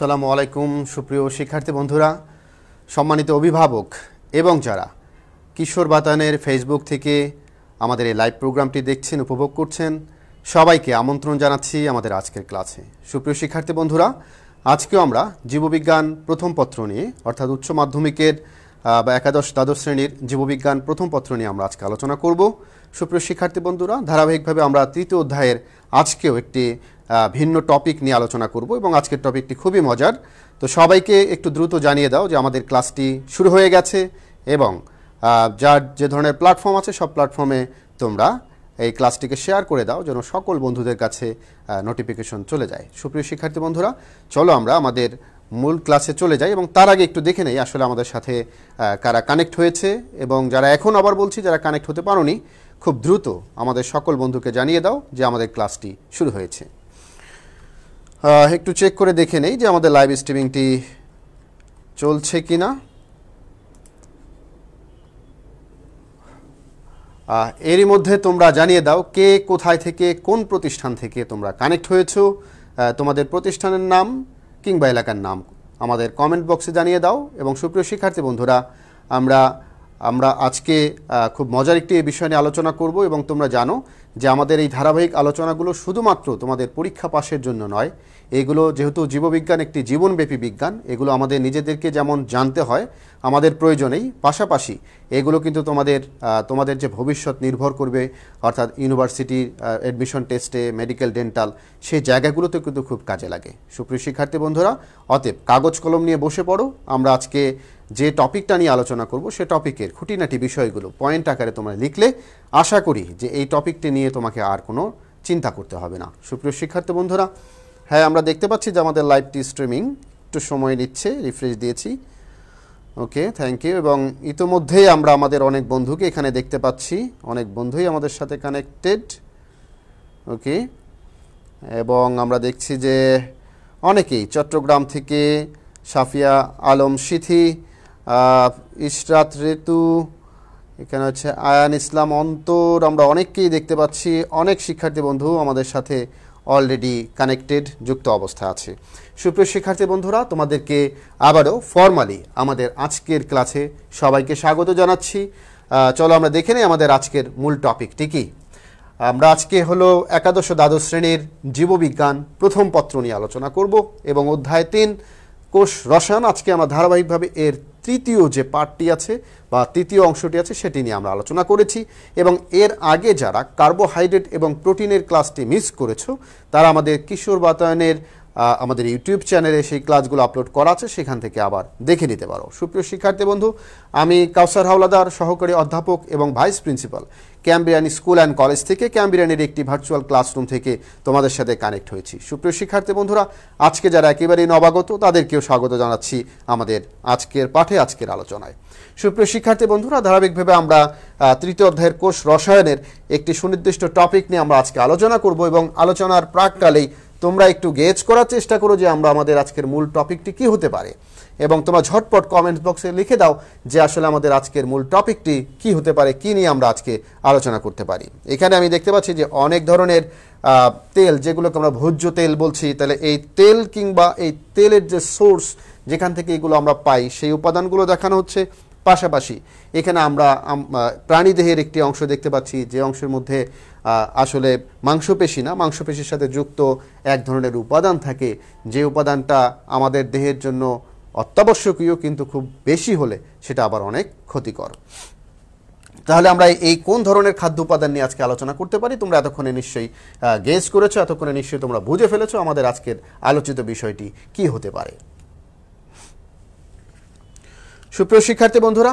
সালামু আলাইকুম সুপ্রিয় শিক্ষার্থী বন্ধুরা সম্মানিত অভিভাবক এবং যারা কিশোর বাতানের ফেসবুক থেকে আমাদের এই লাইভ প্রোগ্রামটি দেখছেন উপভোগ করছেন সবাইকে আমন্ত্রণ জানাচ্ছি আমাদের আজকের ক্লাসে সুপ্রিয় শিক্ষার্থী বন্ধুরা আজকেও আমরা জীববিজ্ঞান প্রথম পত্র নিয়ে অর্থাৎ উচ্চ মাধ্যমিকের বা একাদশ দ্বাদশ শ্রেণীর জীববিজ্ঞান প্রথম পত্র নিয়ে আমরা আজকে আলোচনা করব সুপ্রিয় শিক্ষার্থী বন্ধুরা ধারাবাহিকভাবে আমরা তৃতীয় অধ্যায়ের আজকেও একটি ভিন্ন টপিক নিয়ে আলোচনা করব এবং আজকের টপিকটি খুবই মজার তো সবাইকে একটু দ্রুত জানিয়ে দাও যে আমাদের ক্লাসটি শুরু হয়ে গেছে এবং যার যে ধরনের প্ল্যাটফর্ম আছে সব প্ল্যাটফর্মে তোমরা এই ক্লাসটিকে শেয়ার করে দাও যেন সকল বন্ধুদের কাছে নোটিফিকেশন চলে যায় সুপ্রিয় শিক্ষার্থী বন্ধুরা চলো আমরা আমাদের মূল ক্লাসে চলে যাই এবং তার আগে একটু দেখে নেই আসলে আমাদের সাথে কারা কানেক্ট হয়েছে এবং যারা এখন আবার বলছি যারা কানেক্ট হতে পারোনি খুব দ্রুত আমাদের সকল বন্ধুকে জানিয়ে দাও যে আমাদের ক্লাসটি শুরু হয়েছে একটু চেক করে দেখে নেই যে আমাদের লাইভ স্ট্রিমিংটি চলছে কি না এরই মধ্যে তোমরা জানিয়ে দাও কে কোথায় থেকে কোন প্রতিষ্ঠান থেকে তোমরা কানেক্ট হয়েছো তোমাদের প্রতিষ্ঠানের নাম কিংবা এলাকার নাম আমাদের কমেন্ট বক্সে জানিয়ে দাও এবং সুপ্রিয় শিক্ষার্থী বন্ধুরা আমরা আমরা আজকে খুব মজার একটি বিষয় নিয়ে আলোচনা করব এবং তোমরা জানো যে আমাদের এই ধারাবাহিক আলোচনাগুলো শুধুমাত্র তোমাদের পরীক্ষা পাশের জন্য নয় এগুলো যেহেতু জীববিজ্ঞান একটি জীবনব্যাপী বিজ্ঞান এগুলো আমাদের নিজেদেরকে যেমন জানতে হয় আমাদের প্রয়োজনেই পাশাপাশি এগুলো কিন্তু তোমাদের তোমাদের যে ভবিষ্যৎ নির্ভর করবে অর্থাৎ ইউনিভার্সিটির অ্যাডমিশন টেস্টে মেডিকেল ডেন্টাল সেই জায়গাগুলোতে কিন্তু খুব কাজে লাগে সুপ্রিয় শিক্ষার্থী বন্ধুরা অতএব কাগজ কলম নিয়ে বসে পড়ো আমরা আজকে যে টপিকটা নিয়ে আলোচনা করব সে টপিকের খুঁটিনাটি বিষয়গুলো পয়েন্ট আকারে তোমরা লিখলে আশা করি যে এই টপিকটি নিয়ে তোমাকে আর কোনো চিন্তা করতে হবে না সুপ্রিয় শিক্ষার্থী বন্ধুরা হ্যাঁ আমরা দেখতে পাচ্ছি যে আমাদের লাইভটি স্ট্রিমিং একটু সময় নিচ্ছে রিফ্রেশ দিয়েছি ওকে থ্যাংক ইউ এবং ইতোমধ্যেই আমরা আমাদের অনেক বন্ধুকে এখানে দেখতে পাচ্ছি অনেক বন্ধুই আমাদের সাথে কানেক্টেড ওকে এবং আমরা দেখছি যে অনেকেই চট্টগ্রাম থেকে সাফিয়া আলম সিথি ইশরাত ঋতু এখানে হচ্ছে আয়ান ইসলাম অন্তর আমরা অনেককেই দেখতে পাচ্ছি অনেক শিক্ষার্থী বন্ধু আমাদের সাথে অলরেডি কানেক্টেড যুক্ত অবস্থা আছে সুপ্রিয় শিক্ষার্থী বন্ধুরা তোমাদেরকে আবারও ফর্মালি আমাদের আজকের ক্লাসে সবাইকে স্বাগত জানাচ্ছি চলো আমরা দেখে নিই আমাদের আজকের মূল টপিকটি কী আমরা আজকে হলো একাদশ দ্বাদশ শ্রেণীর জীববিজ্ঞান প্রথম পত্র নিয়ে আলোচনা করব এবং অধ্যায় তিন কোষ রসায়ন আজকে আমরা ধারাবাহিকভাবে এর তৃতীয় যে পার্টটি আছে বা তৃতীয় অংশটি আছে সেটি নিয়ে আমরা আলোচনা করেছি এবং এর আগে যারা কার্বোহাইড্রেট এবং প্রোটিনের ক্লাসটি মিস করেছো তারা আমাদের কিশোর বাতায়নের আমাদের ইউটিউব চ্যানেলে সেই ক্লাসগুলো আপলোড করা আছে সেখান থেকে আবার দেখে নিতে পারো সুপ্রিয় শিক্ষার্থী বন্ধু আমি কাউসার হাওলাদার সহকারী অধ্যাপক এবং vice principal Cambrian school and college থেকে ক্যাম্বিরিয়ানির একটি ভার্চুয়াল ক্লাসরুম থেকে তোমাদের সাথে কানেক্ট হয়েছি সুপ্রিয় শিক্ষার্থী বন্ধুরা আজকে যারা একেবারেই নবাগত তাদেরকেও স্বাগত জানাচ্ছি আমাদের আজকের পাঠে আজকের আলোচনায় সুপ্রিয় শিক্ষার্থী বন্ধুরা ধারাবাহিকভাবে আমরা তৃতীয় অধ্যায়ের কোষ রসায়নের একটি সুনির্দিষ্ট টপিক নিয়ে আমরা আজকে আলোচনা করব এবং আলোচনার প্রাককালেই তোমরা একটু গেজ করার চেষ্টা করো যে আমরা আমাদের আজকের মূল টপিকটি কি হতে পারে এবং তোমরা ঝটপট কমেন্টস বক্সে লিখে দাও যে আসলে আমাদের আজকের মূল টপিকটি কি হতে পারে কি নিয়ে আমরা আজকে আলোচনা করতে পারি এখানে আমি দেখতে পাচ্ছি যে অনেক ধরনের তেল যেগুলোকে আমরা ভোজ্য তেল বলছি তাহলে এই তেল কিংবা এই তেলের যে সোর্স যেখান থেকে এগুলো আমরা পাই সেই উপাদানগুলো দেখানো হচ্ছে পাশাপাশি এখানে আমরা প্রাণীদেহের একটি অংশ দেখতে পাচ্ছি যে অংশের মধ্যে আসলে মাংসপেশি না মাংসপেশির সাথে যুক্ত এক ধরনের উপাদান থাকে যে উপাদানটা আমাদের দেহের জন্য অত্যাবশ্যকীয় কিন্তু খুব বেশি হলে সেটা আবার অনেক ক্ষতিকর তাহলে আমরা এই কোন ধরনের খাদ্য উপাদান নিয়ে আজকে আলোচনা করতে পারি তোমরা এতক্ষণে নিশ্চয়ই গেস করেছো এতক্ষণে নিশ্চয়ই তোমরা বুঝে ফেলেছো আমাদের আজকের আলোচিত বিষয়টি কি হতে পারে সুপ্রিয় শিক্ষার্থী বন্ধুরা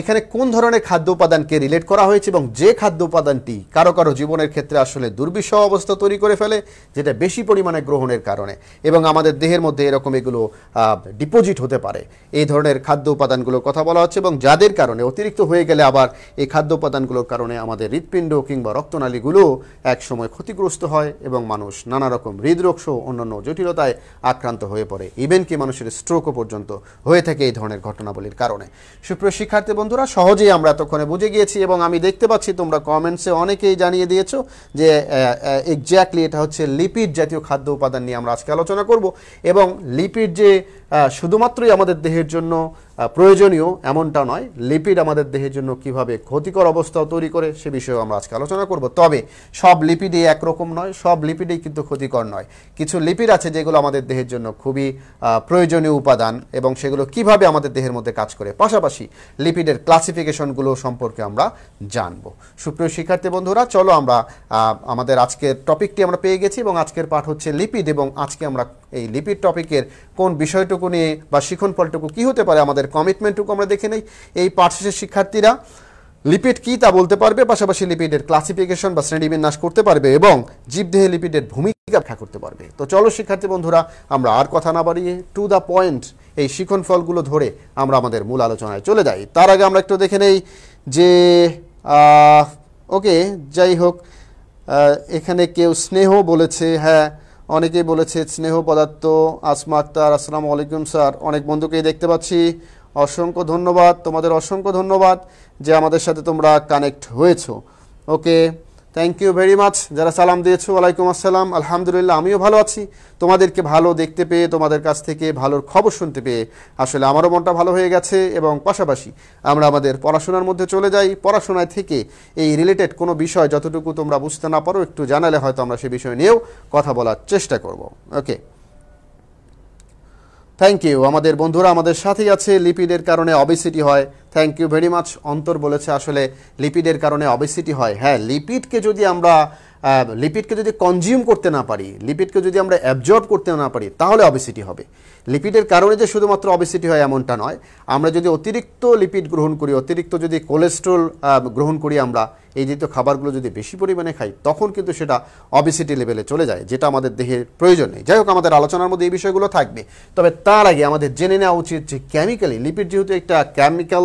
এখানে কোন ধরনের খাদ্য উপাদানকে রিলেট করা হয়েছে এবং যে খাদ্য উপাদানটি কারো কারো জীবনের ক্ষেত্রে আসলে দুর্বিষহ অবস্থা তৈরি করে ফেলে যেটা বেশি পরিমাণে গ্রহণের কারণে এবং আমাদের দেহের মধ্যে এরকম এগুলো ডিপোজিট হতে পারে এই ধরনের খাদ্য উপাদানগুলোর কথা বলা হচ্ছে এবং যাদের কারণে অতিরিক্ত হয়ে গেলে আবার এই খাদ্য উপাদানগুলোর কারণে আমাদের হৃৎপিণ্ড কিংবা রক্তনালীগুলো একসময় ক্ষতিগ্রস্ত হয় এবং মানুষ নানা রকম হৃদরোগ সহ অন্যান্য জটিলতায় আক্রান্ত হয়ে পড়ে ইভেন কি মানুষের স্ট্রোকও পর্যন্ত হয়ে থাকে এই ধরনের ঘটনাবলীর কারণে সুপ্রিয় শিক্ষা শিক্ষার্থী বন্ধুরা সহজেই আমরা তখন বুঝে গিয়েছি এবং আমি দেখতে পাচ্ছি তোমরা কমেন্টসে অনেকেই জানিয়ে দিয়েছো যে এক্স্যাক্টলি এটা হচ্ছে লিপিড জাতীয় খাদ্য উপাদান নিয়ে আমরা আজকে আলোচনা করব এবং লিপিড যে শুধুমাত্রই আমাদের দেহের জন্য প্রয়োজনীয় এমনটা নয় লিপিড আমাদের দেহের জন্য কিভাবে ক্ষতিকর অবস্থাও তৈরি করে সে বিষয়ে আমরা আজকে আলোচনা করব তবে সব লিপিডই একরকম নয় সব লিপিডই কিন্তু ক্ষতিকর নয় কিছু লিপিড আছে যেগুলো আমাদের দেহের জন্য খুবই প্রয়োজনীয় উপাদান এবং সেগুলো কিভাবে আমাদের দেহের মধ্যে কাজ করে পাশাপাশি লিপিডের ক্লাসিফিকেশনগুলো সম্পর্কে আমরা জানব সুপ্রিয় শিক্ষার্থী বন্ধুরা চলো আমরা আমাদের আজকের টপিকটি আমরা পেয়ে গেছি এবং আজকের পাঠ হচ্ছে লিপিড এবং আজকে আমরা এই লিপিড টপিকের কোন বিষয়টুকু নিয়ে বা শিখন ফলটুকু কী হতে পারে আমাদের কমিটমেন্টটুকু আমরা দেখে নেই এই পার্সেসের শিক্ষার্থীরা লিপিড কী তা বলতে পারবে পাশাপাশি লিপিডের ক্লাসিফিকেশন বা শ্রেণীবিন্যাস করতে পারবে এবং জীবদেহে লিপিডের ভূমিকা ব্যাখ্যা করতে পারবে তো চলো শিক্ষার্থী বন্ধুরা আমরা আর কথা না বাড়িয়ে টু দ্য পয়েন্ট এই শিখন ফলগুলো ধরে আমরা আমাদের মূল আলোচনায় চলে যাই তার আগে আমরা একটু দেখে নেই যে ওকে যাই হোক এখানে কেউ স্নেহ বলেছে হ্যাঁ অনেকেই বলেছে স্নেহ পদার্থ আসমা আক্তার আসসালাম আলাইকুম স্যার অনেক বন্ধুকেই দেখতে পাচ্ছি অসংখ্য ধন্যবাদ তোমাদের অসংখ্য ধন্যবাদ যে আমাদের সাথে তোমরা কানেক্ট হয়েছো okay thank you very much যারা সালাম দিয়েছো ওয়ালাইকুম আসসালাম আলহামদুলিল্লাহ আমিও ভালো আছি তোমাদেরকে ভালো দেখতে পেয়ে তোমাদের কাছ থেকে ভালোর খবর শুনতে পেয়ে আসলে আমারও মনটা ভালো হয়ে গেছে এবং পাশাপাশি আমরা আমাদের পড়াশোনার মধ্যে চলে যাই পড়াশোনায় থেকে এই রিলেটেড কোনো বিষয় যতটুকু তোমরা বুঝতে না পারো একটু জানালে হয়তো আমরা সে বিষয় নিয়েও কথা বলার চেষ্টা করব ওকে থ্যাংক ইউ আমাদের বন্ধুরা আমাদের সাথেই আছে লিপিডের কারণে অবেসিটি হয় থ্যাংক ইউ ভেরি মাচ অন্তর বলেছে আসলে লিপিডের কারণে অবেসিটি হয় হ্যাঁ লিপিডকে যদি আমরা লিপিডকে যদি কনজিউম করতে না পারি লিপিডকে যদি আমরা অ্যাবজর্ব করতে না পারি তাহলে অবেসিটি হবে লিপিডের কারণে যে শুধুমাত্র অবেসিটি হয় এমনটা নয় আমরা যদি অতিরিক্ত লিপিড গ্রহণ করি অতিরিক্ত যদি কোলেস্ট্রল গ্রহণ করি আমরা এই জাতীয় খাবারগুলো যদি বেশি পরিমাণে খাই তখন কিন্তু সেটা অবিসিটি লেভেলে চলে যায় যেটা আমাদের দেহের প্রয়োজন নেই যাই হোক আমাদের আলোচনার মধ্যে এই বিষয়গুলো থাকবে তবে তার আগে আমাদের জেনে নেওয়া উচিত যে ক্যামিক্যালি লিপিড যেহেতু একটা কেমিক্যাল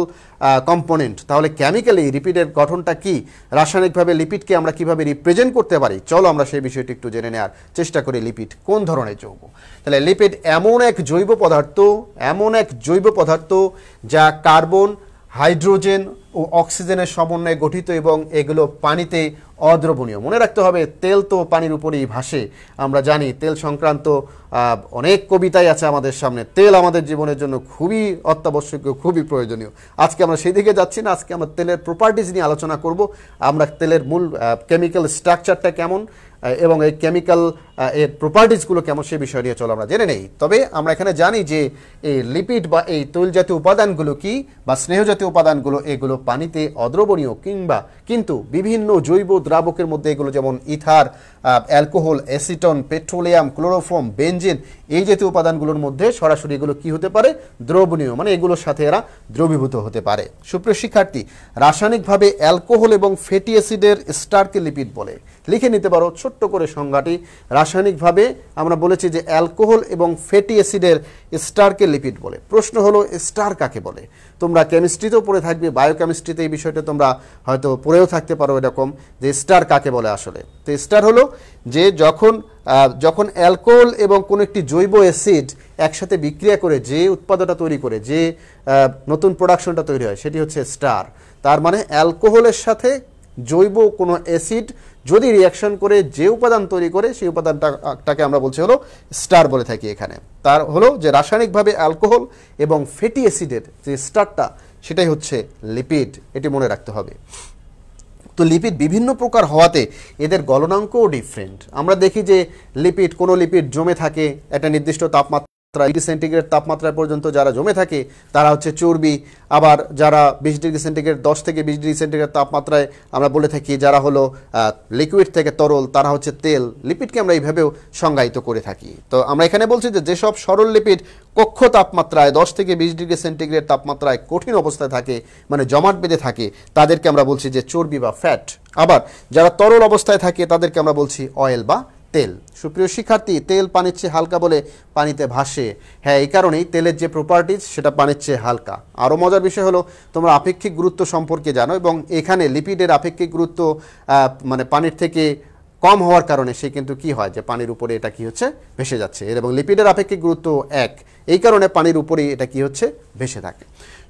কম্পোনেন্ট তাহলে ক্যামিক্যালি লিপিডের গঠনটা কি রাসায়নিকভাবে লিপিডকে আমরা কিভাবে রিপ্রেজেন্ট করতে পারি চলো আমরা সেই বিষয়টি একটু জেনে নেওয়ার চেষ্টা করি লিপিড কোন ধরনের যৌগ তাহলে লিপিড এমন এক জৈব পদার্থ এমন এক জৈব পদার্থ যা কার্বন হাইড্রোজেন ও অক্সিজেনের সমন্বয়ে গঠিত এবং এগুলো পানিতে অদ্রবণীয় মনে রাখতে হবে তেল তো পানির উপরেই ভাসে আমরা জানি তেল সংক্রান্ত অনেক কবিতাই আছে আমাদের সামনে তেল আমাদের জীবনের জন্য খুবই অত্যাবশ্যকীয় খুবই প্রয়োজনীয় আজকে আমরা সেই দিকে যাচ্ছি না আজকে আমরা তেলের প্রপার্টিজ নিয়ে আলোচনা করব আমরা তেলের মূল কেমিক্যাল স্ট্রাকচারটা কেমন এবং এই কেমিক্যাল এর প্রপার্টিসগুলো কেমন সে বিষয় নিয়ে চলো আমরা জেনে নেই তবে আমরা এখানে জানি যে এই লিপিড বা এই তৈলজাতীয় উপাদানগুলো কি বা স্নেহজাতীয় উপাদানগুলো এগুলো পানিতে অদ্রবণীয় কিংবা কিন্তু বিভিন্ন জৈব দ্রাবকের মধ্যে এগুলো যেমন ether alcohol acetone petroleum chloroform benzene এই জাতীয় উপাদানগুলোর মধ্যে সরাসরি এগুলো কি হতে পারে দ্রবণীয় মানে এগুলোর সাথে এরা দ্রবীভূত হতে পারে সুপ্রিয় শিক্ষার্থী রাসায়নিকভাবে অ্যালকোহল এবং ফ্যাটি অ্যাসিডের স্টারকে লিপিড বলে লিখে নিতে পারো ছোট্ট করে সংজ্ঞাটি রাসায়নিকভাবে আমরা বলেছি যে অ্যালকোহল এবং ফ্যাটি অ্যাসিডের স্টারকে লিপিড বলে প্রশ্ন হলো স্টার কাকে বলে তোমরা কেমিস্ট্রিতেও পড়ে থাকবে বায়োকেমিস্ট্রিতে এই বিষয়টা তোমরা হয়তো পড়েও থাকতে পারো এরকম যে স্টার কাকে বলে আসলে তো স্টার হলো যে যখন যখন অ্যালকোহল এবং কোনো একটি জৈব অ্যাসিড একসাথে বিক্রিয়া করে যে উৎপাদনটা তৈরি করে যে নতুন প্রোডাকশনটা তৈরি হয় সেটি হচ্ছে স্টার তার মানে অ্যালকোহলের সাথে জৈব কোনো অ্যাসিড যদি রিয়াকশন করে যে উপাদান তৈরি করে সেই উপাদানটাকে আমরা বলছি হলো স্টার বলে থাকি এখানে তার হলো যে রাসায়নিকভাবে অ্যালকোহল এবং ফ্যাটি অ্যাসিডের যে স্টারটা সেটাই হচ্ছে লিপিড এটি মনে রাখতে হবে তো লিপিড বিভিন্ন প্রকার হওয়াতে এদের গলনাঙ্কও ডিফারেন্ট আমরা দেখি যে লিপিড কোনো লিপিড জমে থাকে একটা নির্দিষ্ট তাপমাত্রা ডিগ্রি সেন্টিগ্রেড তাপমাত্রা পর্যন্ত যারা জমে থাকে তারা হচ্ছে চর্বি আবার যারা বিশ ডিগ্রি সেন্টিগ্রেড দশ থেকে বিশ ডিগ্রি সেন্টিগ্রেড তাপমাত্রায় আমরা বলে থাকি যারা হলো লিকুইড থেকে তরল তারা হচ্ছে তেল লিপিডকে আমরা এইভাবেও সংজ্ঞায়িত করে থাকি তো আমরা এখানে বলছি যে যেসব সরল লিপিড কক্ষ তাপমাত্রায় দশ থেকে বিশ ডিগ্রি সেন্টিগ্রেড তাপমাত্রায় কঠিন অবস্থায় থাকে মানে জমাট বেঁধে থাকে তাদেরকে আমরা বলছি যে চর্বি বা ফ্যাট আবার যারা তরল অবস্থায় থাকে তাদেরকে আমরা বলছি অয়েল বা তেল সুপ্রিয় শিক্ষার্থী তেল পানির চেয়ে হালকা বলে পানিতে ভাসে হ্যাঁ এই কারণেই তেলের যে প্রপার্টিজ সেটা পানির চেয়ে হালকা আরও মজার বিষয় হলো তোমরা আপেক্ষিক গুরুত্ব সম্পর্কে জানো এবং এখানে লিপিডের আপেক্ষিক গুরুত্ব মানে পানির থেকে কম হওয়ার কারণে সে কিন্তু কি হয় যে পানির উপরে এটা কি হচ্ছে ভেসে যাচ্ছে এবং লিপিডের আপেক্ষিক গুরুত্ব এক এই কারণে পানির উপরেই এটা কি হচ্ছে ভেসে থাকে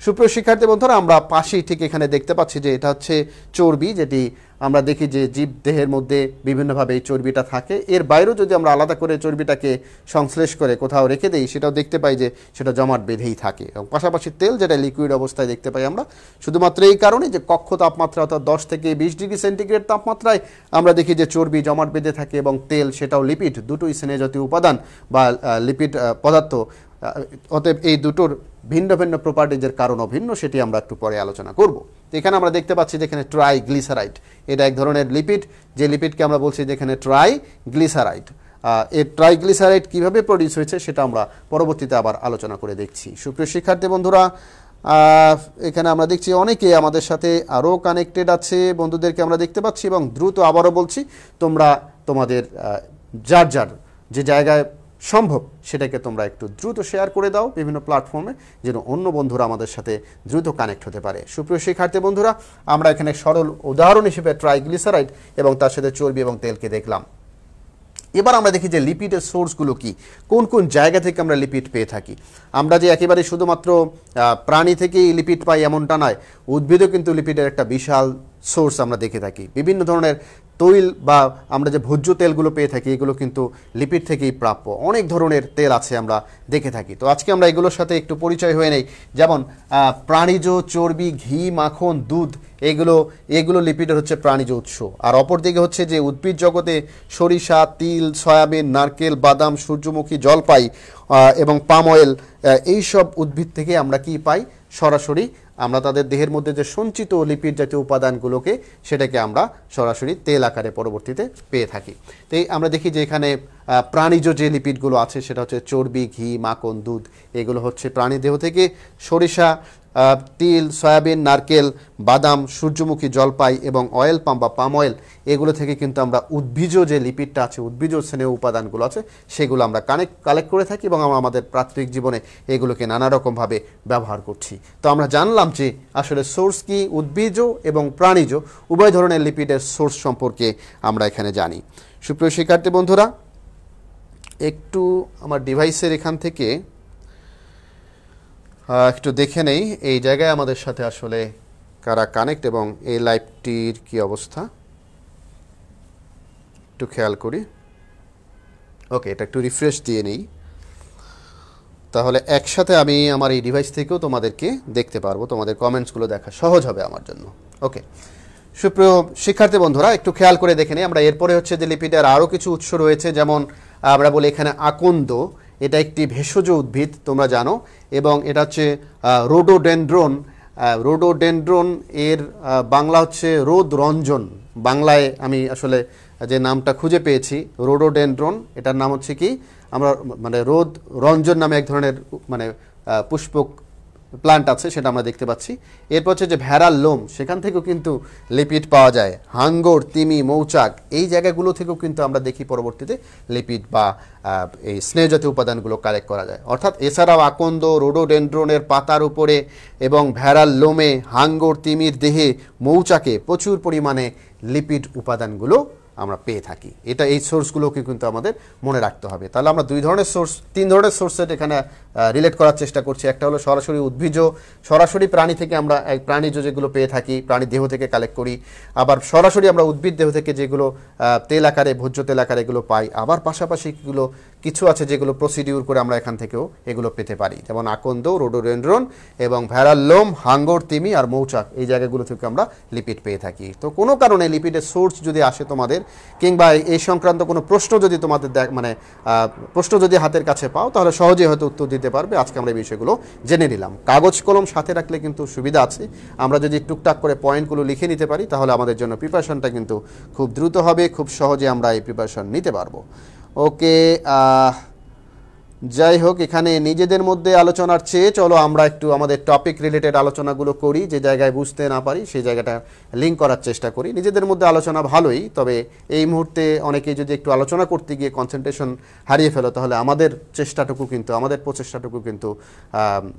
সুপ্রিয় শিক্ষার্থী বন্ধুরা আমরা পাশেই ঠিক এখানে দেখতে পাচ্ছি যে এটা হচ্ছে চর্বি যেটি আমরা দেখি যে জীব দেহের মধ্যে বিভিন্নভাবে এই চর্বিটা থাকে এর বাইরেও যদি আমরা আলাদা করে চর্বিটাকে সংশ্লেষ করে কোথাও রেখে দিই সেটাও দেখতে পাই যে সেটা জমাট বেঁধেই থাকে এবং পাশাপাশি তেল যেটা লিকুইড অবস্থায় দেখতে পাই আমরা শুধুমাত্র এই কারণে যে কক্ষ তাপমাত্রা অর্থাৎ দশ থেকে বিশ ডিগ্রি সেন্টিগ্রেড তাপমাত্রায় আমরা দেখি যে চর্বি জমাট বেঁধে থাকে এবং তেল সেটাও লিপিড দুটোই স্নেহজাতীয় উপাদান বা লিপিড পদার্থ অতএব এই দুটোর ভিন্ন ভিন্ন প্রপার্টিজের কারণ অভিন্ন সেটি আমরা একটু পরে আলোচনা করবো এখানে আমরা দেখতে পাচ্ছি যেখানে ট্রাই গ্লিসারাইড এটা এক ধরনের লিপিড যে লিপিডকে আমরা বলছি যেখানে ট্রাই গ্লিসারাইড এর গ্লিসারাইট কিভাবে প্রডিউস হয়েছে সেটা আমরা পরবর্তীতে আবার আলোচনা করে দেখছি সুপ্রিয় শিক্ষার্থী বন্ধুরা এখানে আমরা দেখছি অনেকে আমাদের সাথে আরও কানেক্টেড আছে বন্ধুদেরকে আমরা দেখতে পাচ্ছি এবং দ্রুত আবারও বলছি তোমরা তোমাদের যার যার যে জায়গায় সম্ভব সেটাকে তোমরা একটু দ্রুত শেয়ার করে দাও বিভিন্ন প্ল্যাটফর্মে যেন অন্য বন্ধুরা আমাদের সাথে দ্রুত কানেক্ট হতে পারে সুপ্রিয় শিক্ষার্থী বন্ধুরা আমরা এখানে সরল উদাহরণ হিসেবে ট্রাইগ্লিসারাইড এবং তার সাথে চর্বি এবং তেলকে দেখলাম এবার আমরা দেখি যে লিপিডের সোর্সগুলো কি কোন কোন জায়গা থেকে আমরা লিপিড পেয়ে থাকি আমরা যে একেবারে শুধুমাত্র প্রাণী থেকেই লিপিড পাই এমনটা নয় উদ্ভিদও কিন্তু লিপিডের একটা বিশাল সোর্স আমরা দেখে থাকি বিভিন্ন ধরনের তৈল বা আমরা যে ভোজ্য তেলগুলো পেয়ে থাকি এগুলো কিন্তু লিপিড থেকেই প্রাপ্য অনেক ধরনের তেল আছে আমরা দেখে থাকি তো আজকে আমরা এগুলোর সাথে একটু পরিচয় হয়ে নেই যেমন প্রাণীজ চর্বি ঘি মাখন দুধ এগুলো এগুলো লিপিডের হচ্ছে প্রাণীজ উৎস আর অপরদিকে হচ্ছে যে উদ্ভিদ জগতে সরিষা তিল সয়াবিন নারকেল বাদাম সূর্যমুখী জলপাই এবং পাম অয়েল এইসব উদ্ভিদ থেকে আমরা কি পাই সরাসরি আমরা তাদের দেহের মধ্যে যে সঞ্চিত লিপিড জাতীয় উপাদানগুলোকে সেটাকে আমরা সরাসরি তেল আকারে পরবর্তীতে পেয়ে থাকি তো আমরা দেখি যে এখানে প্রাণীজ যে লিপিডগুলো আছে সেটা হচ্ছে চর্বি ঘি মাখন দুধ এগুলো হচ্ছে প্রাণী দেহ থেকে সরিষা তিল সয়াবিন নারকেল বাদাম সূর্যমুখী জলপাই এবং অয়েল পাম্প বা পাম অয়েল এগুলো থেকে কিন্তু আমরা উদ্ভিজ যে লিপিডটা আছে উদ্ভিজ স্নেহ উপাদানগুলো আছে সেগুলো আমরা কানেক্ট কালেক্ট করে থাকি এবং আমরা আমাদের প্রাত্যহিক জীবনে এগুলোকে নানা রকমভাবে ব্যবহার করছি তো আমরা জানলাম যে আসলে সোর্স কি উদ্ভিজ এবং প্রাণীজ উভয় ধরনের লিপিডের সোর্স সম্পর্কে আমরা এখানে জানি সুপ্রিয় শিক্ষার্থী বন্ধুরা একটু আমার ডিভাইসের এখান থেকে একটু দেখে নেই এই জায়গায় আমাদের সাথে আসলে কারা কানেক্ট এবং এই লাইভটির কি অবস্থা একটু খেয়াল করি ওকে এটা একটু রিফ্রেশ দিয়ে নেই তাহলে একসাথে আমি আমার এই ডিভাইস থেকেও তোমাদেরকে দেখতে পারবো তোমাদের কমেন্টসগুলো দেখা সহজ হবে আমার জন্য ওকে সুপ্রিয় শিক্ষার্থী বন্ধুরা একটু খেয়াল করে দেখে নিই আমরা এরপরে হচ্ছে যে লিপিটার আরও কিছু উৎস রয়েছে যেমন আমরা বলি এখানে আকন্দ এটা একটি ভেষজ উদ্ভিদ তোমরা জানো এবং এটা হচ্ছে রোডোডেন্ড্রন রোডোডেন্ড্রন এর বাংলা হচ্ছে রোদ রঞ্জন বাংলায় আমি আসলে যে নামটা খুঁজে পেয়েছি রোডোডেন্ড্রন এটার নাম হচ্ছে কি আমরা মানে রোদ রঞ্জন নামে এক ধরনের মানে পুষ্পক প্লান্ট আছে সেটা আমরা দেখতে পাচ্ছি এরপর হচ্ছে যে ভেড়ার লোম সেখান থেকেও কিন্তু লিপিড পাওয়া যায় হাঙ্গর তিমি মৌচাক এই জায়গাগুলো থেকেও কিন্তু আমরা দেখি পরবর্তীতে লিপিড বা এই স্নেহজাতীয় উপাদানগুলো কালেক্ট করা যায় অর্থাৎ এছাড়াও আকন্দ রোডোডেন্ড্রনের পাতার উপরে এবং ভেড়ার লোমে হাঙ্গর তিমির দেহে মৌচাকে প্রচুর পরিমাণে লিপিড উপাদানগুলো আমরা পেয়ে থাকি এটা এই সোর্সগুলোকে কিন্তু আমাদের মনে রাখতে হবে তাহলে আমরা দুই ধরনের সোর্স তিন ধরনের সোর্সের এখানে রিলেট করার চেষ্টা করছি একটা হলো সরাসরি উদ্ভিজ সরাসরি প্রাণী থেকে আমরা প্রাণীজ যেগুলো পেয়ে থাকি প্রাণী দেহ থেকে কালেক্ট করি আবার সরাসরি আমরা উদ্ভিদ দেহ থেকে যেগুলো তেল আকারে ভোজ্য তেল আকারে এগুলো পাই আবার পাশাপাশি এগুলো কিছু আছে যেগুলো প্রসিডিউর করে আমরা এখান থেকেও এগুলো পেতে পারি যেমন আকন্দ রোডোরেন্ড্রন এবং লোম হাঙ্গর তিমি আর মৌচাক এই জায়গাগুলো থেকে আমরা লিপিড পেয়ে থাকি তো কোনো কারণে লিপিডের সোর্স যদি আসে তোমাদের কিংবা এই সংক্রান্ত কোনো প্রশ্ন যদি তোমাদের মানে প্রশ্ন যদি হাতের কাছে পাও তাহলে সহজেই হয়তো উত্তর দিতে নিতে পারবে আজকে আমরা এই বিষয়গুলো জেনে নিলাম কাগজ কলম সাথে রাখলে কিন্তু সুবিধা আছে আমরা যদি টুকটাক করে পয়েন্টগুলো লিখে নিতে পারি তাহলে আমাদের জন্য প্রিপারেশনটা কিন্তু খুব দ্রুত হবে খুব সহজে আমরা এই প্রিপারেশন নিতে পারবো ওকে যাই হোক এখানে নিজেদের মধ্যে আলোচনার চেয়ে চলো আমরা একটু আমাদের টপিক রিলেটেড আলোচনাগুলো করি যে জায়গায় বুঝতে না পারি সেই জায়গাটা লিঙ্ক করার চেষ্টা করি নিজেদের মধ্যে আলোচনা ভালোই তবে এই মুহূর্তে অনেকে যদি একটু আলোচনা করতে গিয়ে কনসেন্ট্রেশন হারিয়ে ফেলো তাহলে আমাদের চেষ্টাটুকু কিন্তু আমাদের প্রচেষ্টাটুকু কিন্তু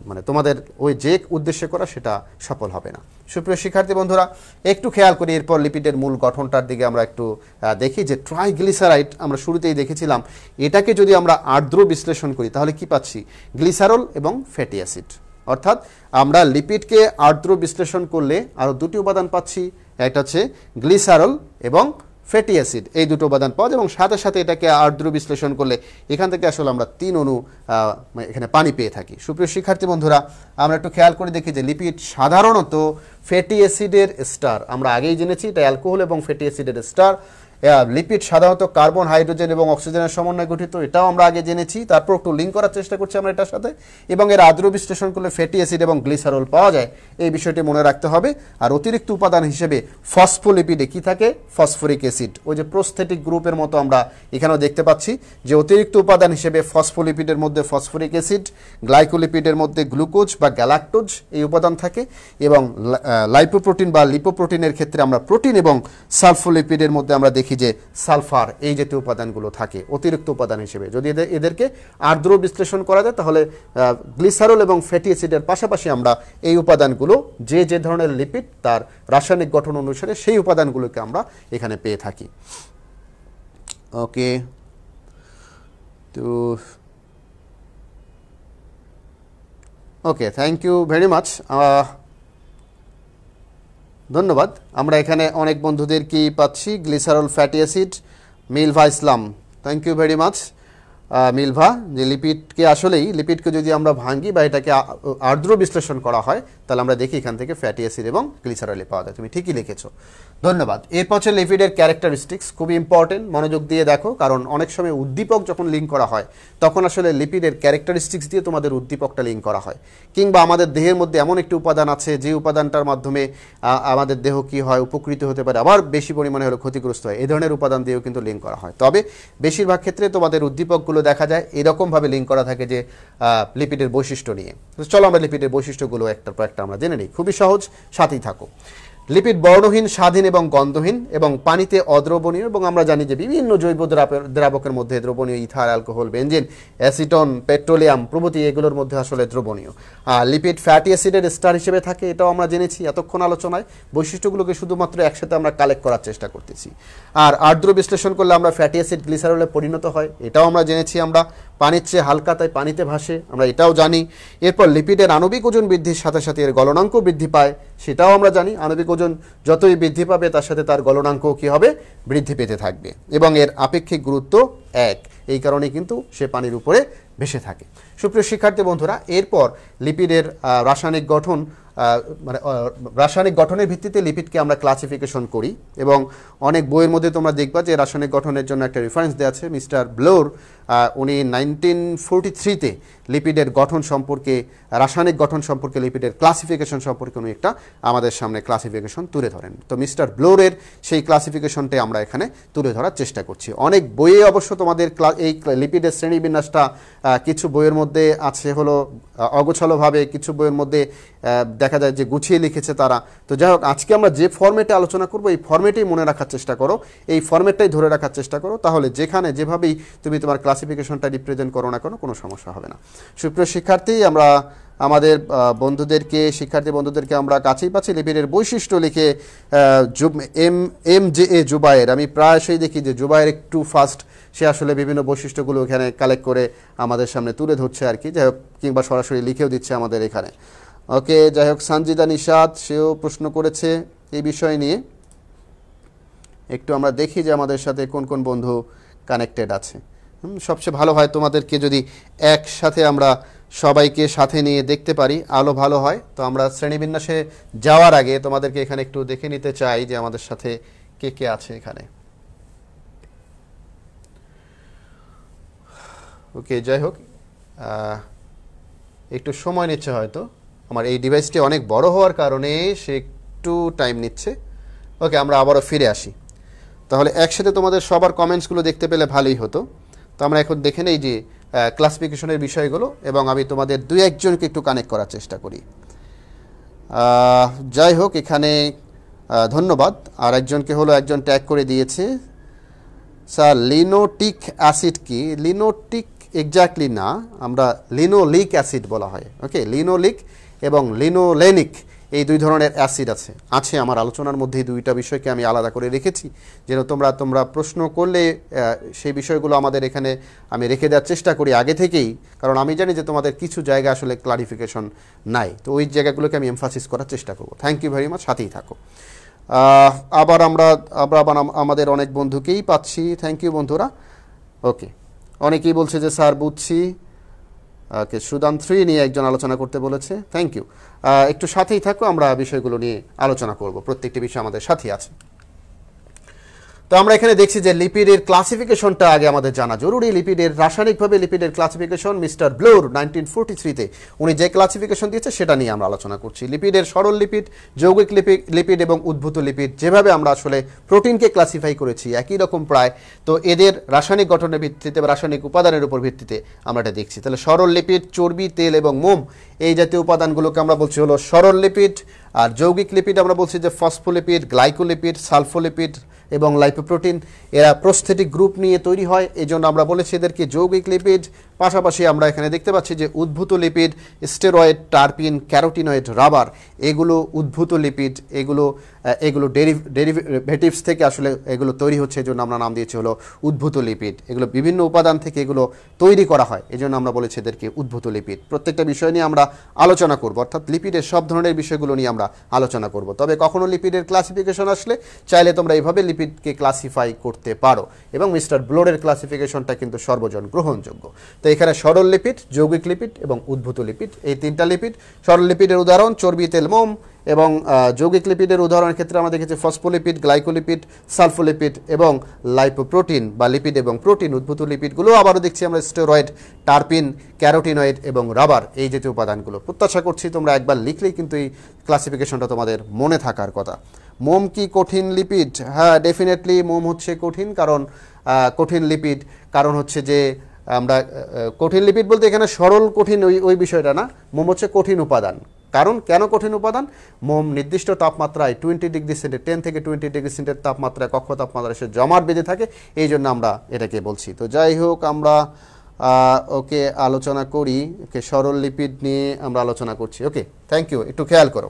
মানে তোমাদের ওই যে উদ্দেশ্যে করা সেটা সফল হবে না সুপ্রিয় শিক্ষার্থী বন্ধুরা একটু খেয়াল করি এরপর লিপিডের মূল গঠনটার দিকে আমরা একটু দেখি যে ট্রাইগ্লিসারাইড আমরা শুরুতেই দেখেছিলাম এটাকে যদি আমরা আর্দ্র বিশ্লেষণ করি তাহলে কি পাচ্ছি গ্লিসারল এবং ফ্যাটি অ্যাসিড অর্থাৎ আমরা লিপিডকে আর্দ্র বিশ্লেষণ করলে আরও দুটি উপাদান পাচ্ছি একটা হচ্ছে গ্লিসারল এবং ফ্যাটি অ্যাসিড এই দুটো উপাদান পাওয়া যায় এবং সাথে সাথে এটাকে আর্দ্র বিশ্লেষণ করলে এখান থেকে আসলে আমরা তিন অণু মানে এখানে পানি পেয়ে থাকি সুপ্রিয় শিক্ষার্থী বন্ধুরা আমরা একটু খেয়াল করে দেখি যে লিপিড সাধারণত ফ্যাটি অ্যাসিডের স্টার আমরা আগেই জেনেছি এটা অ্যালকোহল এবং ফ্যাটি অ্যাসিডের স্টার লিপিড সাধারণত কার্বন হাইড্রোজেন এবং অক্সিজেনের সমন্বয়ে গঠিত এটাও আমরা আগে জেনেছি তারপর একটু লিঙ্ক করার চেষ্টা করছি আমরা এটার সাথে এবং এর আদ্র বিশ্লেষণ করলে ফ্যাটি অ্যাসিড এবং গ্লিসারল পাওয়া যায় এই বিষয়টি মনে রাখতে হবে আর অতিরিক্ত উপাদান হিসেবে ফসফোলিপিডে কি থাকে ফসফরিক অ্যাসিড ওই যে প্রস্থেটিক গ্রুপের মতো আমরা এখানেও দেখতে পাচ্ছি যে অতিরিক্ত উপাদান হিসেবে ফসফোলিপিডের মধ্যে ফসফরিক অ্যাসিড গ্লাইকোলিপিডের মধ্যে গ্লুকোজ বা গ্যালাক্টোজ এই উপাদান থাকে এবং লাইপোপ্রোটিন বা লিপোপ্রোটিনের ক্ষেত্রে আমরা প্রোটিন এবং সালফোলিপিডের মধ্যে আমরা দেখি দেখি যে সালফার এই জাতীয় উপাদানগুলো থাকে অতিরিক্ত উপাদান হিসেবে যদি এদের এদেরকে আর্দ্র বিশ্লেষণ করা যায় তাহলে গ্লিসারল এবং ফ্যাটি অ্যাসিডের পাশাপাশি আমরা এই উপাদানগুলো যে যে ধরনের লিপিড তার রাসায়নিক গঠন অনুসারে সেই উপাদানগুলোকে আমরা এখানে পেয়ে থাকি ওকে তো okay thank you very much ধন্যবাদ আমরা এখানে অনেক বন্ধুদের কি পাচ্ছি glycerol fatty acid Milva Islam thank you very much Milva যে লিপিডকে আসলেই লিপিডকে যদি আমরা ভাঙি বা এটাকে আর্দ্র বিশ্লেষণ করা হয় তাহলে আমরা দেখি এখান থেকে ফ্যাটি অ্যাসিড এবং গ্লিসারলে পাওয়া যায় তুমি ঠিকই লিখেছো ধন্যবাদ এরপর হচ্ছে লিপিডের ক্যারেক্টারিস্টিক্স খুবই ইম্পর্টেন্ট মনোযোগ দিয়ে দেখো কারণ অনেক সময় উদ্দীপক যখন লিঙ্ক করা হয় তখন আসলে লিপিডের ক্যারেক্টারিস্টিক্স দিয়ে তোমাদের উদ্দীপকটা লিঙ্ক করা হয় কিংবা আমাদের দেহের মধ্যে এমন একটি উপাদান আছে যে উপাদানটার মাধ্যমে আমাদের দেহ কি হয় উপকৃত হতে পারে আবার বেশি পরিমাণে হলে ক্ষতিগ্রস্ত হয় এই ধরনের উপাদান দিয়েও কিন্তু লিঙ্ক করা হয় তবে বেশিরভাগ ক্ষেত্রে তোমাদের উদ্দীপকগুলো দেখা যায় এরকমভাবে লিঙ্ক করা থাকে যে লিপিডের বৈশিষ্ট্য নিয়ে চলো আমরা লিপিডের বৈশিষ্ট্যগুলো একটার পর একটা আমরা জেনে নিই খুবই সহজ সাথেই থাকো লিপিড বর্ণহীন স্বাধীন এবং গন্ধহীন এবং পানিতে অদ্রবণীয় এবং আমরা জানি যে বিভিন্ন জৈব দ্রাবকের মধ্যে দ্রবণীয় ether alcohol benzene acetone petroleum প্রভৃতি এগুলোর মধ্যে আসলে দ্রবণীয় আর লিপিড ফ্যাটি অ্যাসিডের স্টার হিসেবে থাকে এটাও আমরা জেনেছি এতক্ষণ আলোচনায় বৈশিষ্ট্যগুলোকে শুধুমাত্র একসাথে আমরা কালেক্ট করার চেষ্টা করতেছি আর আর্দ্র বিশ্লেষণ করলে আমরা ফ্যাটি অ্যাসিড গ্লিসারলে পরিণত হয় এটাও আমরা জেনেছি আমরা পানির চেয়ে হালকা তাই পানিতে ভাসে আমরা এটাও জানি এরপর লিপিডের আণবিক ওজন বৃদ্ধির সাথে সাথে এর গলনাঙ্ক বৃদ্ধি পায় সেটাও আমরা জানি আণবিক ওজন যতই বৃদ্ধি পাবে তার সাথে তার গলনাঙ্কও কী হবে বৃদ্ধি পেতে থাকবে এবং এর আপেক্ষিক গুরুত্ব এক এই কারণে কিন্তু সে পানির উপরে ভেসে থাকে সুপ্রিয় শিক্ষার্থী বন্ধুরা এরপর লিপিডের রাসায়নিক গঠন মানে রাসায়নিক গঠনের ভিত্তিতে লিপিডকে আমরা ক্লাসিফিকেশন করি এবং অনেক বইয়ের মধ্যে তোমরা দেখবা যে রাসায়নিক গঠনের জন্য একটা রেফারেন্স দেওয়া আছে মিস্টার ব্লোর উনি নাইনটিন ফোরটি থ্রিতে লিপিডের গঠন সম্পর্কে রাসায়নিক গঠন সম্পর্কে লিপিডের ক্লাসিফিকেশন সম্পর্কে উনি একটা আমাদের সামনে ক্লাসিফিকেশন তুলে ধরেন তো মিস্টার ব্লোরের সেই ক্লাসিফিকেশনটাই আমরা এখানে তুলে ধরার চেষ্টা করছি অনেক বইয়ে অবশ্য তোমাদের এই লিপিডের শ্রেণীবিন্যাসটা কিছু বইয়ের মধ্যে আছে হলো অগোছালোভাবে কিছু বইয়ের মধ্যে দেখা যায় যে গুছিয়ে লিখেছে তারা তো যাই হোক আজকে আমরা যে ফর্মেটে আলোচনা করবো এই ফর্মেটেই মনে রাখার চেষ্টা করো এই ফর্মেটটাই ধরে রাখার চেষ্টা করো তাহলে যেখানে যেভাবেই তুমি তোমার ক্লাস ক্লাসিফিকেশনটা রিপ্রেজেন্ট করো না কোনো কোনো সমস্যা হবে না সুপ্রিয় শিক্ষার্থী আমরা আমাদের বন্ধুদেরকে শিক্ষার্থী বন্ধুদেরকে আমরা কাছেই পাচ্ছি লিবিরের বৈশিষ্ট্য লিখে M M J A Zubayer আমি প্রায়শই দেখি যে জুবায়ের একটু ফাস্ট সে আসলে বিভিন্ন বৈশিষ্ট্যগুলো এখানে কালেক্ট করে আমাদের সামনে তুলে ধরছে আর কি যাই হোক কিংবা সরাসরি লিখেও দিচ্ছে আমাদের এখানে ওকে যাই হোক সানজিদা নিষাদ সেও প্রশ্ন করেছে এই বিষয় নিয়ে একটু আমরা দেখি যে আমাদের সাথে কোন কোন বন্ধু কানেক্টেড আছে সবচেয়ে ভালো হয় তোমাদেরকে যদি একসাথে আমরা সবাইকে সাথে নিয়ে দেখতে পারি আলো ভালো হয় তো আমরা শ্রেণীবিন্যাসে যাওয়ার আগে তোমাদেরকে এখানে একটু দেখে নিতে চাই যে আমাদের সাথে কে কে আছে এখানে ওকে যাই হোক একটু সময় নিচ্ছে হয়তো আমার এই ডিভাইসটি অনেক বড় হওয়ার কারণে সে একটু টাইম নিচ্ছে ওকে আমরা আবারও ফিরে আসি তাহলে একসাথে তোমাদের সবার কমেন্টসগুলো দেখতে পেলে ভালোই হতো তো আমরা এখন দেখে নেই যে ক্লাসিফিকেশনের বিষয়গুলো এবং আমি তোমাদের দুই একজনকে একটু কানেক্ট করার চেষ্টা করি যাই হোক এখানে ধন্যবাদ আর একজনকে হলো একজন ট্যাগ করে দিয়েছে স্যার লিনোটিক অ্যাসিড কি লিনোটিক এক্স্যাক্টলি না আমরা লিনোলিক অ্যাসিড বলা হয় ওকে লিনোলিক এবং লিনোলেনিক এই দুই ধরনের অ্যাসিড আছে আছে আমার আলোচনার মধ্যে দুইটা বিষয়কে আমি আলাদা করে রেখেছি যেন তোমরা তোমরা প্রশ্ন করলে সেই বিষয়গুলো আমাদের এখানে আমি রেখে দেওয়ার চেষ্টা করি আগে থেকেই কারণ আমি জানি যে তোমাদের কিছু জায়গা আসলে ক্লারিফিকেশন নাই তো ওই জায়গাগুলোকে আমি এমফাসিস করার চেষ্টা করব থ্যাংক ইউ ভেরি মাচ সাথেই থাকো আবার আমরা আবার আমাদের অনেক বন্ধুকেই পাচ্ছি থ্যাংক ইউ বন্ধুরা ওকে অনেকেই বলছে যে স্যার বুঝছি ওকে সুদান থ্রি নিয়ে একজন আলোচনা করতে বলেছে থ্যাংক ইউ একটু সাথেই থাকো আমরা বিষয়গুলো নিয়ে আলোচনা করব প্রত্যেকটি বিষয় আমাদের সাথেই আছে তো আমরা এখানে দেখছি যে লিপিডের ক্লাসিফিকেশনটা আগে আমাদের জানা জরুরি লিপিডের রাসায়নিকভাবে লিপিডের classification mister Bloor nineteen forty থ্রিতে উনি যে ক্লাসিফিকেশন দিয়েছে সেটা নিয়ে আমরা আলোচনা করছি লিপিডের সরল লিপিড যৌগিক লিপিড লিপিড এবং উদ্ভূত লিপিড যেভাবে আমরা আসলে প্রোটিনকে ক্লাসিফাই করেছি একই রকম প্রায় তো এদের রাসায়নিক গঠনের ভিত্তিতে বা রাসায়নিক উপাদানের উপর ভিত্তিতে আমরা এটা দেখছি তাহলে সরল লিপিড চর্বি তেল এবং মোম এই জাতীয় উপাদানগুলোকে আমরা বলছি হলো সরল লিপিড আর যৌগিক লিপিড আমরা বলছি যে ফসফোলিপিড গ্লাইকোলিপিড সালফোলিপিড এবং লাইপোপ্রোটিন এরা প্রস্থেটিক গ্রুপ নিয়ে তৈরি হয় এজন্য আমরা বলেছি এদেরকে যৌগিক লিপিড পাশাপাশি আমরা এখানে দেখতে পাচ্ছি যে উদ্ভূত lipid steroid terpene carotenoid rubber এগুলো উদ্ভূত লিপিড এগুলো এগুলো ডেরিভেটিভস থেকে আসলে এগুলো তৈরি হচ্ছে এই জন্য আমরা নাম দিয়েছি হলো উদ্ভূত লিপিড এগুলো বিভিন্ন উপাদান থেকে এগুলো তৈরি করা হয় এই জন্য আমরা বলেছি এদেরকে উদ্ভূত লিপিড প্রত্যেকটা বিষয় নিয়ে আমরা আলোচনা করব অর্থাৎ লিপিডের সব ধরনের বিষয়গুলো নিয়ে আমরা আলোচনা করব তবে কখনো লিপিডের ক্লাসিফিকেশন আসলে চাইলে তোমরা এইভাবে লিপিডকে ক্লাসিফাই করতে পারো এবং মিস্টার ব্লোরের ক্লাসিফিকেশনটা কিন্তু সর্বজন গ্রহণযোগ্য তো এখানে সরল লিপিড যৌগিক লিপিড এবং উদ্ভূত লিপিড এই তিনটা লিপিড সরল লিপিডের উদাহরণ চর্বি তেল মোম এবং যৌগিক লিপিডের উদাহরণের ক্ষেত্রে আমরা দেখেছি ফসফোলিপিড গ্লাইকোলিপিড সালফোলিপিড এবং লাইপোপ্রোটিন বা লিপিড এবং প্রোটিন উদ্ভূত লিপিডগুলো আবারও দেখছি আমরা স্টেরয়েড টার্পিন ক্যারোটিনয়েড এবং রাবার এই জাতীয় উপাদানগুলো প্রত্যাশা করছি তোমরা একবার লিখলেই কিন্তু এই ক্লাসিফিকেশনটা তোমাদের মনে থাকার কথা মোম কি কঠিন লিপিড হ্যাঁ ডেফিনেটলি মোম হচ্ছে কঠিন কারণ কঠিন লিপিড কারণ হচ্ছে যে আমরা কঠিন লিপিড বলতে এখানে সরল কঠিন ওই ওই বিষয়টা না মোম হচ্ছে কঠিন উপাদান কারণ কেন কঠিন উপাদান মোম নির্দিষ্ট তাপমাত্রায় টোয়েন্টি ডিগ্রি সেন্টে টেন থেকে টোয়েন্টি ডিগ্রি সেন্টের তাপমাত্রায় কক্ষ তাপমাত্রায় সে জমাট বেঁধে থাকে এই জন্য আমরা এটাকে বলছি তো যাই হোক আমরা ওকে আলোচনা করি ওকে সরল লিপিড নিয়ে আমরা আলোচনা করছি ওকে থ্যাংক ইউ একটু খেয়াল করো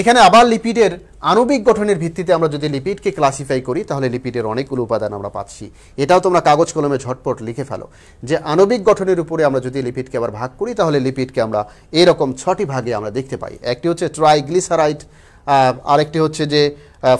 এখানে আবার লিপিডের আণবিক গঠনের ভিত্তিতে আমরা যদি লিপিডকে ক্লাসিফাই করি তাহলে লিপিডের অনেকগুলো উপাদান আমরা পাচ্ছি এটাও তোমরা কাগজ কলমে ঝটপট লিখে ফেলো যে আণবিক গঠনের উপরে আমরা যদি লিপিডকে আবার ভাগ করি তাহলে লিপিডকে আমরা এরকম ছটি ভাগে আমরা দেখতে পাই একটি হচ্ছে ট্রাইগ্লিসারাইড আরেকটি হচ্ছে যে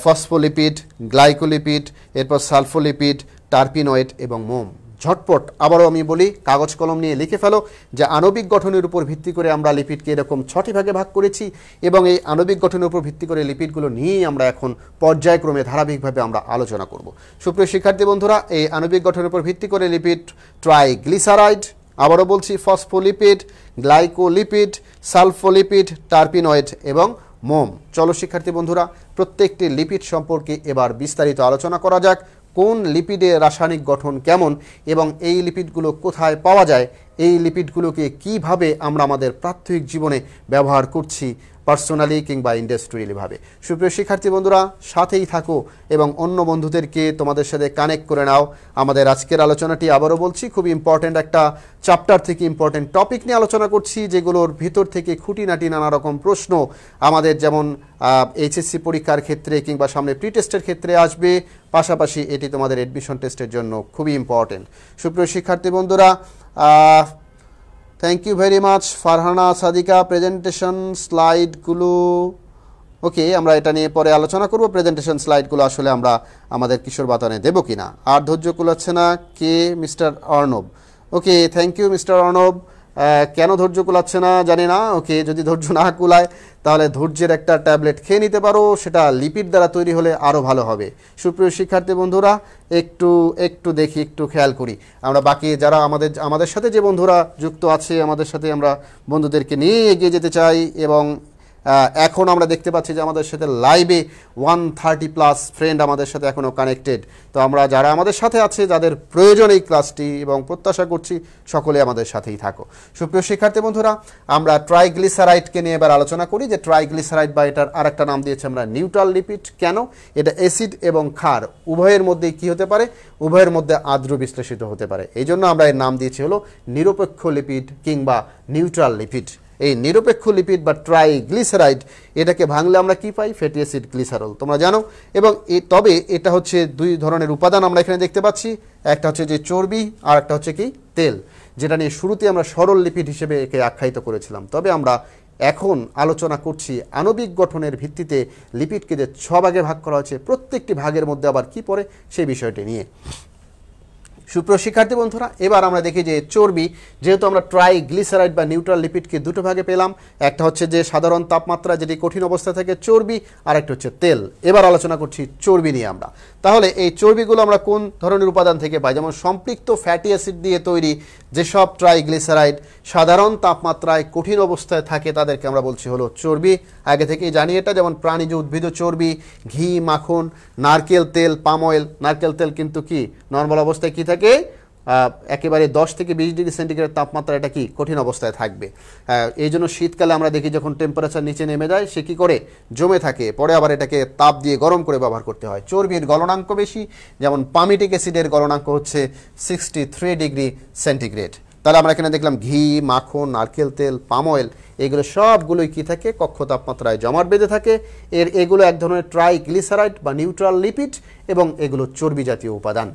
ফসফোলিপিড গ্লাইকোলিপিড এরপর সালফোলিপিড টার্পিনয়েড এবং মোম ঝটপট আবারও আমি বলি কাগজ কলম নিয়ে লিখে ফেলো যে আণবিক গঠনের উপর ভিত্তি করে আমরা লিপিডকে এরকম ছটি ভাগে ভাগ করেছি এবং এই আণবিক গঠনের উপর ভিত্তি করে লিপিডগুলো নিয়েই আমরা এখন পর্যায়ক্রমে ধারাবাহিকভাবে আমরা আলোচনা করব সুপ্রিয় শিক্ষার্থী বন্ধুরা এই আণবিক গঠনের উপর ভিত্তি করে লিপিড ট্রাই গ্লিসারাইড আবারও বলছি ফসফোলিপিড গ্লাইকোলিপিড সালফোলিপিড টার্পিনয়েড এবং মোম চলো শিক্ষার্থী বন্ধুরা প্রত্যেকটি লিপিড সম্পর্কে এবার বিস্তারিত আলোচনা করা যাক কোন লিপিডের রাসায়নিক গঠন কেমন এবং এই লিপিডগুলো কোথায় পাওয়া যায় এই লিপিডগুলোকে কিভাবে আমরা আমাদের প্রাত্যহিক জীবনে ব্যবহার করছি পার্সোনালি কিংবা ইন্ডাস্ট্রিয়ালিভাবে সুপ্রিয় শিক্ষার্থী বন্ধুরা সাথেই থাকো এবং অন্য বন্ধুদেরকে তোমাদের সাথে কানেক্ট করে নাও আমাদের আজকের আলোচনাটি আবারও বলছি খুব ইম্পর্ট্যান্ট একটা চ্যাপ্টার থেকে ইম্পর্ট্যান্ট টপিক নিয়ে আলোচনা করছি যেগুলোর ভিতর থেকে খুঁটিনাটি নানা রকম প্রশ্ন আমাদের যেমন এইচএসসি পরীক্ষার ক্ষেত্রে কিংবা সামনে প্রি টেস্টের ক্ষেত্রে আসবে পাশাপাশি এটি তোমাদের এডমিশন টেস্টের জন্য খুবই ইম্পর্টেন্ট সুপ্রিয় শিক্ষার্থী বন্ধুরা thank you very much Farhana Sadika presentation স্লাইডগুলো ওকে আমরা এটা নিয়ে পরে আলোচনা করব প্রেজেন্টেশন স্লাইডগুলো আসলে আমরা আমাদের কিশোর বাতানে দেবো কি না আর ধৈর্য কুলাচ্ছে না কে mister Arnab okay thank you mister Arnab কেন ধৈর্য কুলাচ্ছে না জানি না ওকে যদি ধৈর্য না কুলায় তাহলে ধৈর্যের একটা ট্যাবলেট খেয়ে নিতে পারো সেটা লিপিড দ্বারা তৈরি হলে আরও ভালো হবে সুপ্রিয় শিক্ষার্থী বন্ধুরা একটু একটু দেখি একটু খেয়াল করি আমরা বাকি যারা আমাদের আমাদের সাথে যে বন্ধুরা যুক্ত আছে আমাদের সাথে আমরা বন্ধুদেরকে নিয়ে এগিয়ে যেতে চাই এবং এখন আমরা দেখতে পাচ্ছি যে আমাদের সাথে লাইভে ওয়ান থার্টি প্লাস ফ্রেন্ড আমাদের সাথে এখনও কানেক্টেড তো আমরা যারা আমাদের সাথে আছে যাদের প্রয়োজন এই ক্লাসটি এবং প্রত্যাশা করছি সকলে আমাদের সাথেই থাকো সুপ্রিয় শিক্ষার্থী বন্ধুরা আমরা ট্রাইগ্লিসারাইডকে নিয়ে এবার আলোচনা করি যে ট্রাইগ্লিসারাইড বা এটার আর একটা নাম দিয়েছি আমরা নিউট্রাল লিপিড কেন এটা অ্যাসিড এবং ক্ষার উভয়ের মধ্যে কি হতে পারে উভয়ের মধ্যে আদ্র বিশ্লেষিত হতে পারে এই জন্য আমরা এর নাম দিয়েছি হলো নিরপেক্ষ লিপিড কিংবা নিউট্রাল লিপিড এই নিরপেক্ষ লিপিড বা ট্রাইগ্লিসারাইড এটাকে ভাঙলে আমরা কি পাই ফ্যাটি অ্যাসিড গ্লিসারল তোমরা জানো এবং তবে এটা হচ্ছে দুই ধরনের উপাদান আমরা এখানে দেখতে পাচ্ছি একটা হচ্ছে যে চর্বি আর একটা হচ্ছে কি তেল যেটা নিয়ে শুরুতে আমরা সরল লিপিড হিসেবে একে আখ্যায়িত করেছিলাম তবে আমরা এখন আলোচনা করছি আণবিক গঠনের ভিত্তিতে লিপিডকে যে ছ ভাগে ভাগ করা হয়েছে প্রত্যেকটি ভাগের মধ্যে আবার কি পড়ে সেই বিষয়টি নিয়ে সুপ্রিয় শিক্ষার্থী বন্ধুরা এবার আমরা দেখি যে চর্বি যেহেতু আমরা ট্রাই গ্লিসারাইড বা নিউট্রাল লিপিডকে দুটো ভাগে পেলাম একটা হচ্ছে যে সাধারণ তাপমাত্রা যেটি কঠিন অবস্থা থেকে চর্বি আর একটা হচ্ছে তেল এবার আলোচনা করছি চর্বি নিয়ে আমরা তাহলে এই চর্বিগুলো আমরা কোন ধরনের উপাদান থেকে পাই যেমন সম্পৃক্ত ফ্যাটি অ্যাসিড দিয়ে তৈরি যেসব ট্রাইগ্লিসারাইড সাধারণ তাপমাত্রায় কঠিন অবস্থায় থাকে তাদেরকে আমরা বলছি হলো চর্বি আগে থেকেই জানি এটা যেমন প্রাণীজ উদ্ভিদ চর্বি ঘি মাখন নারকেল তেল পাম অয়েল নারকেল তেল কিন্তু কি নর্মাল অবস্থায় কি থাকে একেবারে দশ থেকে বিশ ডিগ্রি সেন্টিগ্রেড তাপমাত্রা এটা কি কঠিন অবস্থায় থাকবে এই জন্য শীতকালে আমরা দেখি যখন টেম্পারেচার নিচে নেমে যায় সে কী করে জমে থাকে পরে আবার এটাকে তাপ দিয়ে গরম করে ব্যবহার করতে হয় চর্বির গলনাঙ্ক বেশি যেমন পামিটিক অ্যাসিডের গলনাঙ্ক হচ্ছে সিক্সটি থ্রি ডিগ্রি সেন্টিগ্রেড তাহলে আমরা এখানে দেখলাম ঘি মাখন নারকেল তেল পাম অয়েল এগুলো সবগুলোই কি থাকে কক্ষ তাপমাত্রায় জমাট বেঁধে থাকে এর এগুলো এক ধরনের ট্রাইগ্লিসারাইড বা নিউট্রাল লিপিড এবং এগুলো চর্বি জাতীয় উপাদান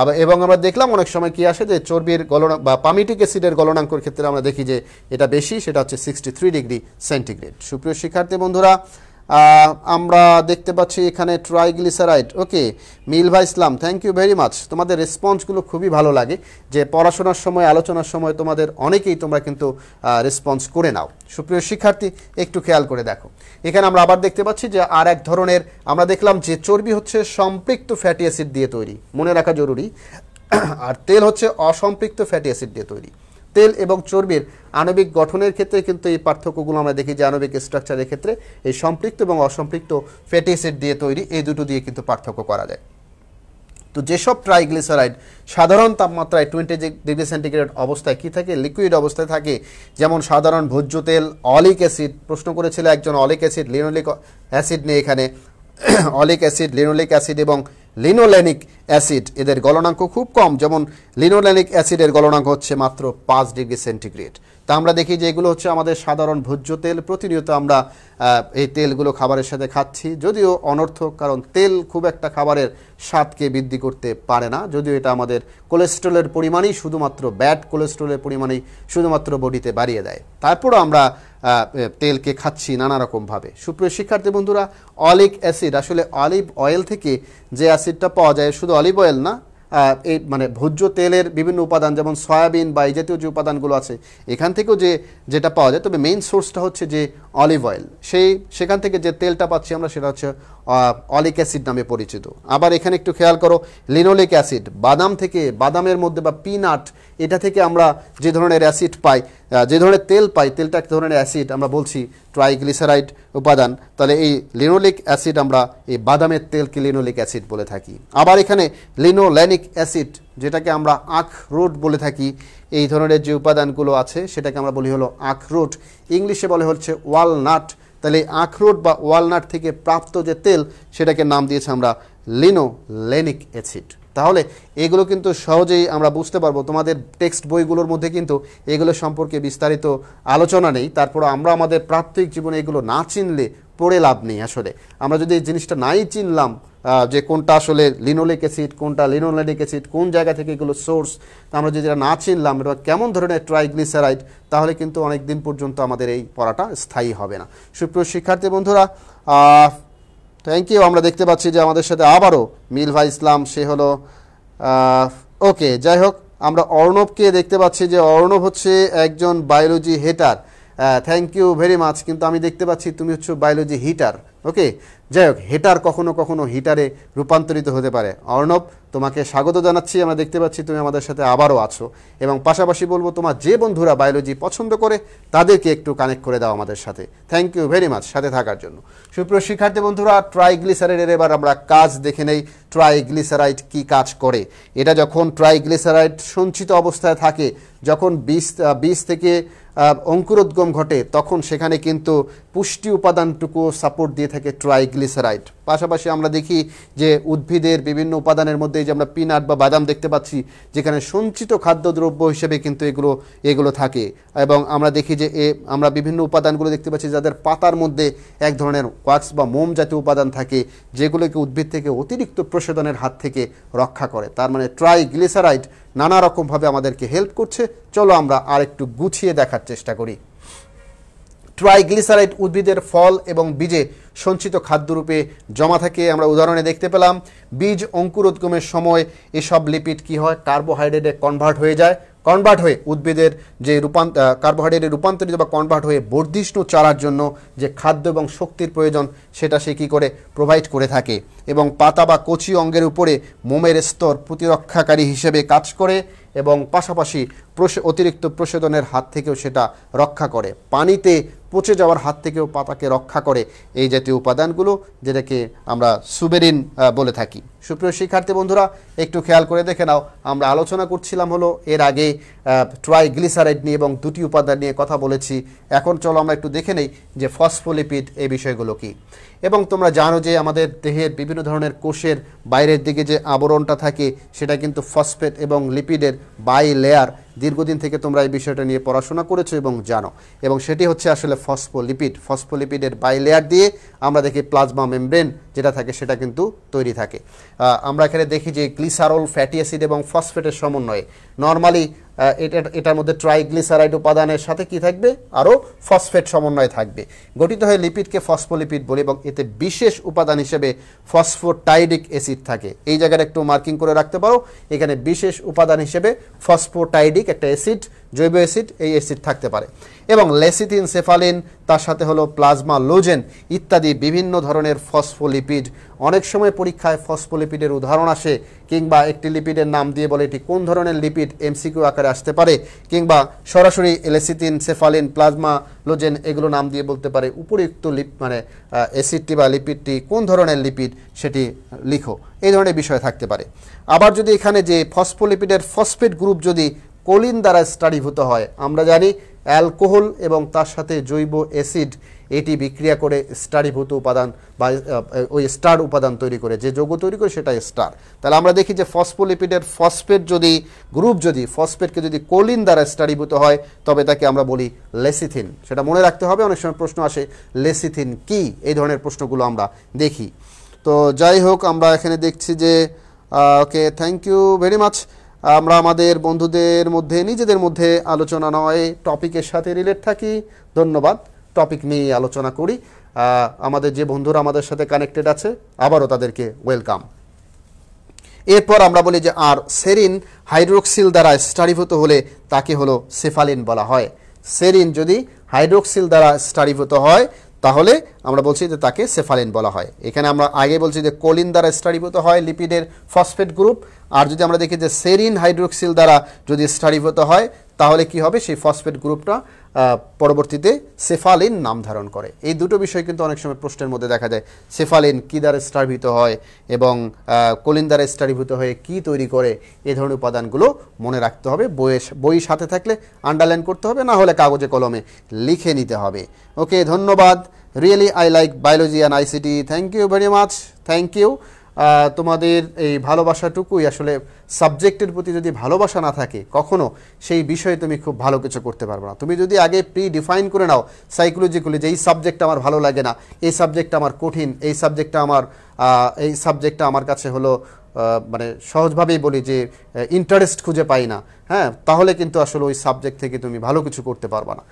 আবার এবং আমরা দেখলাম অনেক সময় কি আসে যে চর্বির গলনা বা পামিটিক অ্যাসিডের গলনাঙ্কর ক্ষেত্রে আমরা দেখি যে এটা বেশি সেটা হচ্ছে সিক্সটি ডিগ্রি সেন্টিগ্রেড সুপ্রিয় শিক্ষার্থী বন্ধুরা আমরা দেখতে পাচ্ছি এখানে triglyceride okay Milva Islam thank you very much তোমাদের রেসপন্সগুলো খুবই ভালো লাগে যে পড়াশোনার সময় আলোচনার সময় তোমাদের অনেকেই তোমরা কিন্তু রেসপন্স করে নাও সুপ্রিয় শিক্ষার্থী একটু খেয়াল করে দেখো এখানে আমরা আবার দেখতে পাচ্ছি যে আর এক ধরনের আমরা দেখলাম যে চর্বি হচ্ছে সম্পৃক্ত ফ্যাটি অ্যাসিড দিয়ে তৈরি মনে রাখা জরুরি আর তেল হচ্ছে অসম্পৃক্ত ফ্যাটি অ্যাসিড দিয়ে তৈরি তেল এবং চর্বির আণবিক গঠনের ক্ষেত্রে কিন্তু এই পার্থক্যগুলো আমরা দেখি যে আণবিক স্ট্রাকচারের ক্ষেত্রে এই সম্পৃক্ত এবং অসম্পৃক্ত ফ্যাটি অ্যাসিড দিয়ে তৈরি এই দুটো দিয়ে কিন্তু পার্থক্য করা যায় তো যেসব ট্রাইগ্লিসারাইড সাধারণ তাপমাত্রায় টোয়েন্টি ডিগ্রি সেন্টিগ্রেড অবস্থায় কি থাকে লিকুইড অবস্থায় থাকে যেমন সাধারণ ভোজ্য তেল অলিক অ্যাসিড প্রশ্ন করেছিল একজন অলিক অ্যাসিড লিনোলিক অ্যাসিড নিয়ে এখানে অলিক অ্যাসিড লিনোলিক অ্যাসিড এবং লিনোল্যানিক অ্যাসিড এদের গলনাঙ্ক খুব কম যেমন লিনোল্যানিক অ্যাসিডের গলনাঙ্ক হচ্ছে মাত্র পাঁচ ডিগ্রি সেন্টিগ্রেড তা আমরা দেখি যে এগুলো হচ্ছে আমাদের সাধারণ ভোজ্য তেল প্রতিনিয়ত আমরা এই তেলগুলো খাবারের সাথে খাচ্ছি যদিও অনর্থক কারণ তেল খুব একটা খাবারের স্বাদকে বৃদ্ধি করতে পারে না যদিও এটা আমাদের কোলেস্ট্রলের পরিমাণই শুধুমাত্র ব্যাড কোলেস্ট্রলের পরিমাণেই শুধুমাত্র বডিতে বাড়িয়ে দেয় তারপরও আমরা তেলকে খাচ্ছি নানা রকমভাবে সুপ্রিয় শিক্ষার্থী বন্ধুরা অলিক অ্যাসিড আসলে অলিভ অয়েল থেকে যে অ্যাসিড অ্যাসিডটা পাওয়া যায় শুধু অলিভ অয়েল না এই মানে ভোজ্য তেলের বিভিন্ন উপাদান যেমন সয়াবিন বা এই জাতীয় যে উপাদানগুলো আছে এখান থেকেও যে যেটা পাওয়া যায় তবে মেইন সোর্সটা হচ্ছে যে অলিভ অয়েল সেই সেখান থেকে যে তেলটা পাচ্ছি আমরা সেটা হচ্ছে অলিক অ্যাসিড নামে পরিচিত আবার এখানে একটু খেয়াল করো লিনোলিক অ্যাসিড বাদাম থেকে বাদামের মধ্যে বা পিনাট এটা থেকে আমরা যে ধরনের অ্যাসিড পাই যে ধরনের তেল পাই তেলটা এক ধরনের অ্যাসিড আমরা বলছি ট্রাইগ্লিসারাইড উপাদান তাহলে এই লিনোলিক অ্যাসিড আমরা এই বাদামের তেলকে লিনোলিক অ্যাসিড বলে থাকি আবার এখানে লিনোল্যানিক অ্যাসিড যেটাকে আমরা আখরুট বলে থাকি এই ধরনের যে উপাদানগুলো আছে সেটাকে আমরা বলি হলো আখরুট ইংলিশে বলে হচ্ছে ওয়ালনাট তাহলে আখরোট বা ওয়ালনাট থেকে প্রাপ্ত যে তেল সেটাকে নাম দিয়েছে আমরা লিনোলেনিক অ্যাসিড তাহলে এগুলো কিন্তু সহজেই আমরা বুঝতে পারবো তোমাদের টেক্সট বইগুলোর মধ্যে কিন্তু এগুলো সম্পর্কে বিস্তারিত আলোচনা নেই তারপর আমরা আমাদের প্রাত্যহিক জীবনে এগুলো না চিনলে পড়ে লাভ নেই আসলে আমরা যদি এই জিনিসটা নাই চিনলাম যে কোনটা আসলে লিনোলিক অ্যাসিড কোনটা লিনোলিক অ্যাসিড কোন জায়গা থেকে এগুলো সোর্স আমরা যদি না চিনলাম এটা কেমন ধরনের ট্রাইগ্লিসারাইড তাহলে কিন্তু অনেক দিন পর্যন্ত আমাদের এই পড়াটা স্থায়ী হবে না সুপ্রিয় শিক্ষার্থী বন্ধুরা থ্যাংক ইউ আমরা দেখতে পাচ্ছি যে আমাদের সাথে আবারও মিলভা ইসলাম সে হলো ওকে যাই হোক আমরা অর্ণবকে দেখতে পাচ্ছি যে অর্ণব হচ্ছে একজন biology hater thank you very much কিন্তু আমি দেখতে পাচ্ছি তুমি হচ্ছে বায়োলজি হিটার ওকে যাই হোক হিটার কখনো কখনো হিটারে রূপান্তরিত হতে পারে অর্ণব তোমাকে স্বাগত জানাচ্ছি আমরা দেখতে পাচ্ছি তুমি আমাদের সাথে আবারও আছো এবং পাশাপাশি বলবো তোমার যে বন্ধুরা বায়োলজি পছন্দ করে তাদেরকে একটু কানেক্ট করে দাও আমাদের সাথে থ্যাংক ইউ ভেরি মাচ সাথে থাকার জন্য সুপ্রিয় শিক্ষার্থী বন্ধুরা ট্রাইগ্লিসারাইডের এবার আমরা কাজ দেখে নেই ট্রাইগ্লিসারাইড কি কাজ করে এটা যখন ট্রাইগ্লিসারাইড সঞ্চিত অবস্থায় থাকে যখন বিষ বিষ থেকে অঙ্কুরোদ্গম ঘটে তখন সেখানে কিন্তু পুষ্টি উপাদানটুকু সাপোর্ট দিয়ে থাকে ট্রাইগ্লিসারাইড পাশাপাশি আমরা দেখি যে উদ্ভিদের বিভিন্ন উপাদানের মধ্যে যে আমরা পিনাট বা বাদাম দেখতে পাচ্ছি যেখানে সঞ্চিত খাদ্যদ্রব্য হিসেবে কিন্তু এগুলো এগুলো থাকে এবং আমরা দেখি যে এ আমরা বিভিন্ন উপাদানগুলো দেখতে পাচ্ছি যাদের পাতার মধ্যে এক ধরনের ওয়াক্স বা মোম জাতীয় উপাদান থাকে যেগুলোকে উদ্ভিদ থেকে অতিরিক্ত প্রসাদনের হাত থেকে রক্ষা করে তার মানে ট্রাইগ্লিসারাইড নানা রকমভাবে আমাদেরকে হেল্প করছে চলো আমরা আরেকটু গুছিয়ে দেখার চেষ্টা করি ট্রাইগ্লিসারাইড উদ্ভিদের ফল এবং বীজে সঞ্চিত খাদ্যরূপে জমা থাকে আমরা উদাহরণে দেখতে পেলাম বীজ অঙ্কুরোদ্গমের সময় এসব লিপিড কি হয় কার্বোহাইড্রেটে কনভার্ট হয়ে যায় কনভার্ট হয়ে উদ্ভিদের যে রূপান্ত কার্বোহাইড্রেটে রূপান্তরিত বা কনভার্ট হয়ে বর্ধিষ্ণু চারার জন্য যে খাদ্য এবং শক্তির প্রয়োজন সেটা সে কী করে প্রোভাইড করে থাকে এবং পাতা বা কচি অঙ্গের উপরে মোমের স্তর প্রতিরক্ষাকারী হিসেবে কাজ করে এবং পাশাপাশি অতিরিক্ত প্রসেদনের হাত থেকেও সেটা রক্ষা করে পানিতে পচে যাওয়ার হাত থেকেও পাতাকে রক্ষা করে এই জাতীয় উপাদানগুলো যেটাকে আমরা সুবেরিন বলে থাকি সুপ্রিয় শিক্ষার্থী বন্ধুরা একটু খেয়াল করে দেখে নাও আমরা আলোচনা করছিলাম হলো এর আগে ট্রাই গ্লিসারাইড নিয়ে এবং দুটি উপাদান নিয়ে কথা বলেছি এখন চলো আমরা একটু দেখে নেই যে ফসফোলিপিড এই বিষয়গুলো কি এবং তোমরা জানো যে আমাদের দেহের বিভিন্ন ধরনের কোষের বাইরের দিকে যে আবরণটা থাকে সেটা কিন্তু ফসফেট এবং লিপিডের বাই লেয়ার দীর্ঘদিন থেকে তোমরা এই বিষয়টা নিয়ে পড়াশোনা করেছো এবং জানো এবং সেটি হচ্ছে আসলে ফসফোলিপিড ফসফোলিপিডের বাই লেয়ার দিয়ে আমরা দেখি প্লাজমা মেমব্রেন যেটা থাকে সেটা কিন্তু তৈরি থাকে আমরা এখানে দেখি যে গ্লিসারল ফ্যাটি অ্যাসিড এবং ফসফেটের সমন্বয়ে নর্মালি এটা এটার মধ্যে ট্রাইগ্লিসারাইড উপাদানের সাথে কি থাকবে আরও ফসফেট সমন্বয় থাকবে গঠিত হয়ে লিপিডকে ফসফোলিপিড বলে এবং এতে বিশেষ উপাদান হিসেবে ফসফোটাইডিক অ্যাসিড থাকে এই জায়গাটা একটু মার্কিং করে রাখতে পারো এখানে বিশেষ উপাদান হিসেবে ফসফোটাইডিক একটা অ্যাসিড জৈব অ্যাসিড এই অ্যাসিড থাকতে পারে এবং লেসিথিন সেফালিন তার সাথে হলো প্লাজমা লোজেন ইত্যাদি বিভিন্ন ধরনের ফসফোলিপিড অনেক সময় পরীক্ষায় ফসফোলিপিডের উদাহরণ আসে কিংবা একটি লিপিডের নাম দিয়ে বলে এটি কোন ধরনের লিপিড এমসিকিউ আকারে আসতে পারে কিংবা সরাসরি এলেসিথিন সেফালিন প্লাজমা লোজেন এগুলো নাম দিয়ে বলতে পারে উপরিক্ত লিপ মানে অ্যাসিডটি বা লিপিডটি কোন ধরনের লিপিড সেটি লিখো এই ধরনের বিষয় থাকতে পারে আবার যদি এখানে যে ফসফোলিপিডের ফসফেট গ্রুপ যদি কোলিন দ্বারা স্টাডিভূত হয় আমরা জানি অ্যালকোহল এবং তার সাথে জৈব অ্যাসিড এটি বিক্রিয়া করে স্টারিভূত উপাদান বা ওই স্টার উপাদান তৈরি করে যে যৌগ তৈরি করে সেটা স্টার তাহলে আমরা দেখি যে ফসফোলিপিডের ফসফেট যদি গ্রুপ যদি ফসফেটকে যদি কোলিন দ্বারা স্টারিভূত হয় তবে তাকে আমরা বলি লেসিথিন সেটা মনে রাখতে হবে অনেক সময় প্রশ্ন আসে লেসিথিন কি এই ধরনের প্রশ্নগুলো আমরা দেখি তো যাই হোক আমরা এখানে দেখছি যে okay thank you very much আমরা আমাদের বন্ধুদের মধ্যে নিজেদের মধ্যে আলোচনা নয় টপিকের সাথে রিলেট থাকি ধন্যবাদ টপিক নিয়ে আলোচনা করি আমাদের যে বন্ধুরা আমাদের সাথে কানেক্টেড আছে আবারও তাদেরকে ওয়েলকাম এরপর আমরা বলি যে আর সেরিন হাইড্রোক্সিল দ্বারা স্টারিভূত হলে তাকে হলো সেফালিন বলা হয় সেরিন যদি হাইড্রোক্সিল দ্বারা স্টারিভূত হয় তাহলে আমরা বলছি যে তাকে সেফালিন বলা হয় এখানে আমরা আগে বলছি যে কোলিন দ্বারা স্টারিভূত হয় লিপিডের ফসফেট গ্রুপ আর যদি আমরা দেখি যে সেরিন হাইড্রোক্সিল দ্বারা যদি স্টারিভূত হয় তাহলে কি হবে সেই ফসফেট গ্রুপটা পরবর্তীতে সেফালিন নাম ধারণ করে এই দুটো বিষয় কিন্তু অনেক সময় প্রশ্নের মধ্যে দেখা যায় সেফালিন কী দ্বারা স্টারভিত হয় এবং কলিন দ্বারা স্টারভূত হয়ে কি তৈরি করে এ ধরনের উপাদানগুলো মনে রাখতে হবে বইয়ের বই সাথে থাকলে আন্ডারলাইন করতে হবে না হলে কাগজে কলমে লিখে নিতে হবে ওকে ধন্যবাদ really I like biology and ICT thank you very much thank you তোমাদের এই ভালোবাসাটুকুই আসলে সাবজেক্টের প্রতি যদি ভালোবাসা না থাকে কখনো সেই বিষয়ে তুমি খুব ভালো কিছু করতে পারবে না তুমি যদি আগে প্রি ডিফাইন করে নাও সাইকোলজিক্যালি যে এই সাবজেক্ট আমার ভালো লাগে না এই সাবজেক্টটা আমার কঠিন এই সাবজেক্টটা আমার এই সাবজেক্টটা আমার কাছে হলো মানে সহজভাবেই বলি যে ইন্টারেস্ট খুঁজে পাই না হ্যাঁ তাহলে কিন্তু আসলে ওই সাবজেক্ট থেকে তুমি ভালো কিছু করতে পারবা না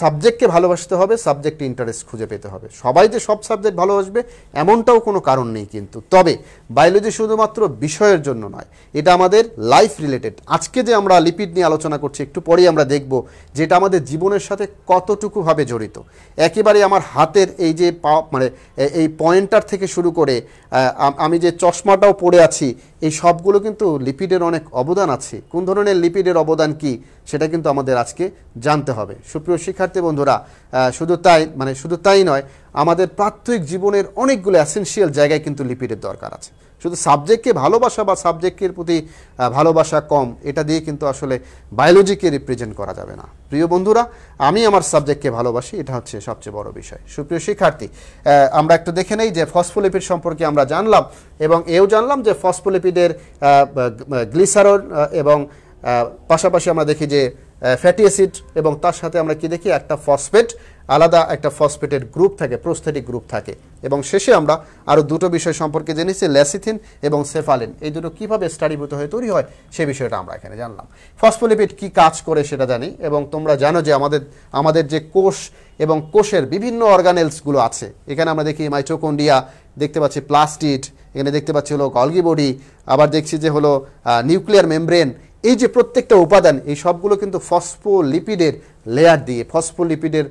সাবজেক্টকে ভালোবাসতে হবে সাবজেক্টে ইন্টারেস্ট খুঁজে পেতে হবে সবাই যে সব সাবজেক্ট ভালোবাসবে এমনটাও কোনো কারণ নেই কিন্তু তবে বায়োলজি শুধুমাত্র বিষয়ের জন্য নয় এটা আমাদের লাইফ রিলেটেড আজকে যে আমরা লিপিড নিয়ে আলোচনা করছি একটু পরেই আমরা দেখব যেটা আমাদের জীবনের সাথে কতটুকুভাবে জড়িত একেবারে আমার হাতের এই যে মানে এই পয়েন্টার থেকে শুরু করে আমি যে চশমাটাও পরে আছি এই সবগুলো কিন্তু লিপিডের অনেক অবদান আছে কোন ধরনের লিপিডের অবদান কি সেটা কিন্তু আমাদের আজকে জানতে হবে সুপ্রিয় শিক্ষার্থী বন্ধুরা শুধু তাই মানে শুধু তাই নয় আমাদের প্রাত্যহিক জীবনের অনেকগুলো অ্যাসেন্সিয়াল জায়গায় কিন্তু লিপিডের দরকার আছে শুধু সাবজেক্টকে ভালোবাসা বা সাবজেক্টের প্রতি ভালোবাসা কম এটা দিয়ে কিন্তু আসলে বায়োলজিকে রিপ্রেজেন্ট করা যাবে না প্রিয় বন্ধুরা আমি আমার সাবজেক্টকে ভালোবাসি এটা হচ্ছে সবচেয়ে বড় বিষয় সুপ্রিয় শিক্ষার্থী আমরা একটু দেখে নেই যে ফসফোলিপিড সম্পর্কে আমরা জানলাম এবং এও জানলাম যে ফসফোলিপিডের গ্লিসারল এবং পাশাপাশি আমরা দেখি যে ফ্যাটি অ্যাসিড এবং তার সাথে আমরা কি দেখি একটা ফসফেট আলাদা একটা ফসফেটের গ্রুপ থাকে প্রোস্থেটিক গ্রুপ থাকে এবং শেষে আমরা আরও দুটো বিষয় সম্পর্কে জেনেছি ল্যাসিথিন এবং সেফালিন এই দুটো কীভাবে স্টাডিভূত হয়ে তৈরি হয় সে বিষয়টা আমরা এখানে জানলাম ফসফোলিপিড কি কাজ করে সেটা জানি এবং তোমরা জানো যে আমাদের আমাদের যে কোষ এবং কোষের বিভিন্ন অর্গানেলসগুলো আছে এখানে আমরা দেখি মাইটোকন্ডিয়া দেখতে পাচ্ছি প্লাস্টিড এখানে দেখতে পাচ্ছি হলো গলগি বডি আবার দেখছি যে হলো নিউক্লিয়ার মেমব্রেন এই যে প্রত্যেকটা উপাদান এই সবগুলো কিন্তু ফসফোলিপিডের লেয়ার দিয়ে ফসফোলিপিডের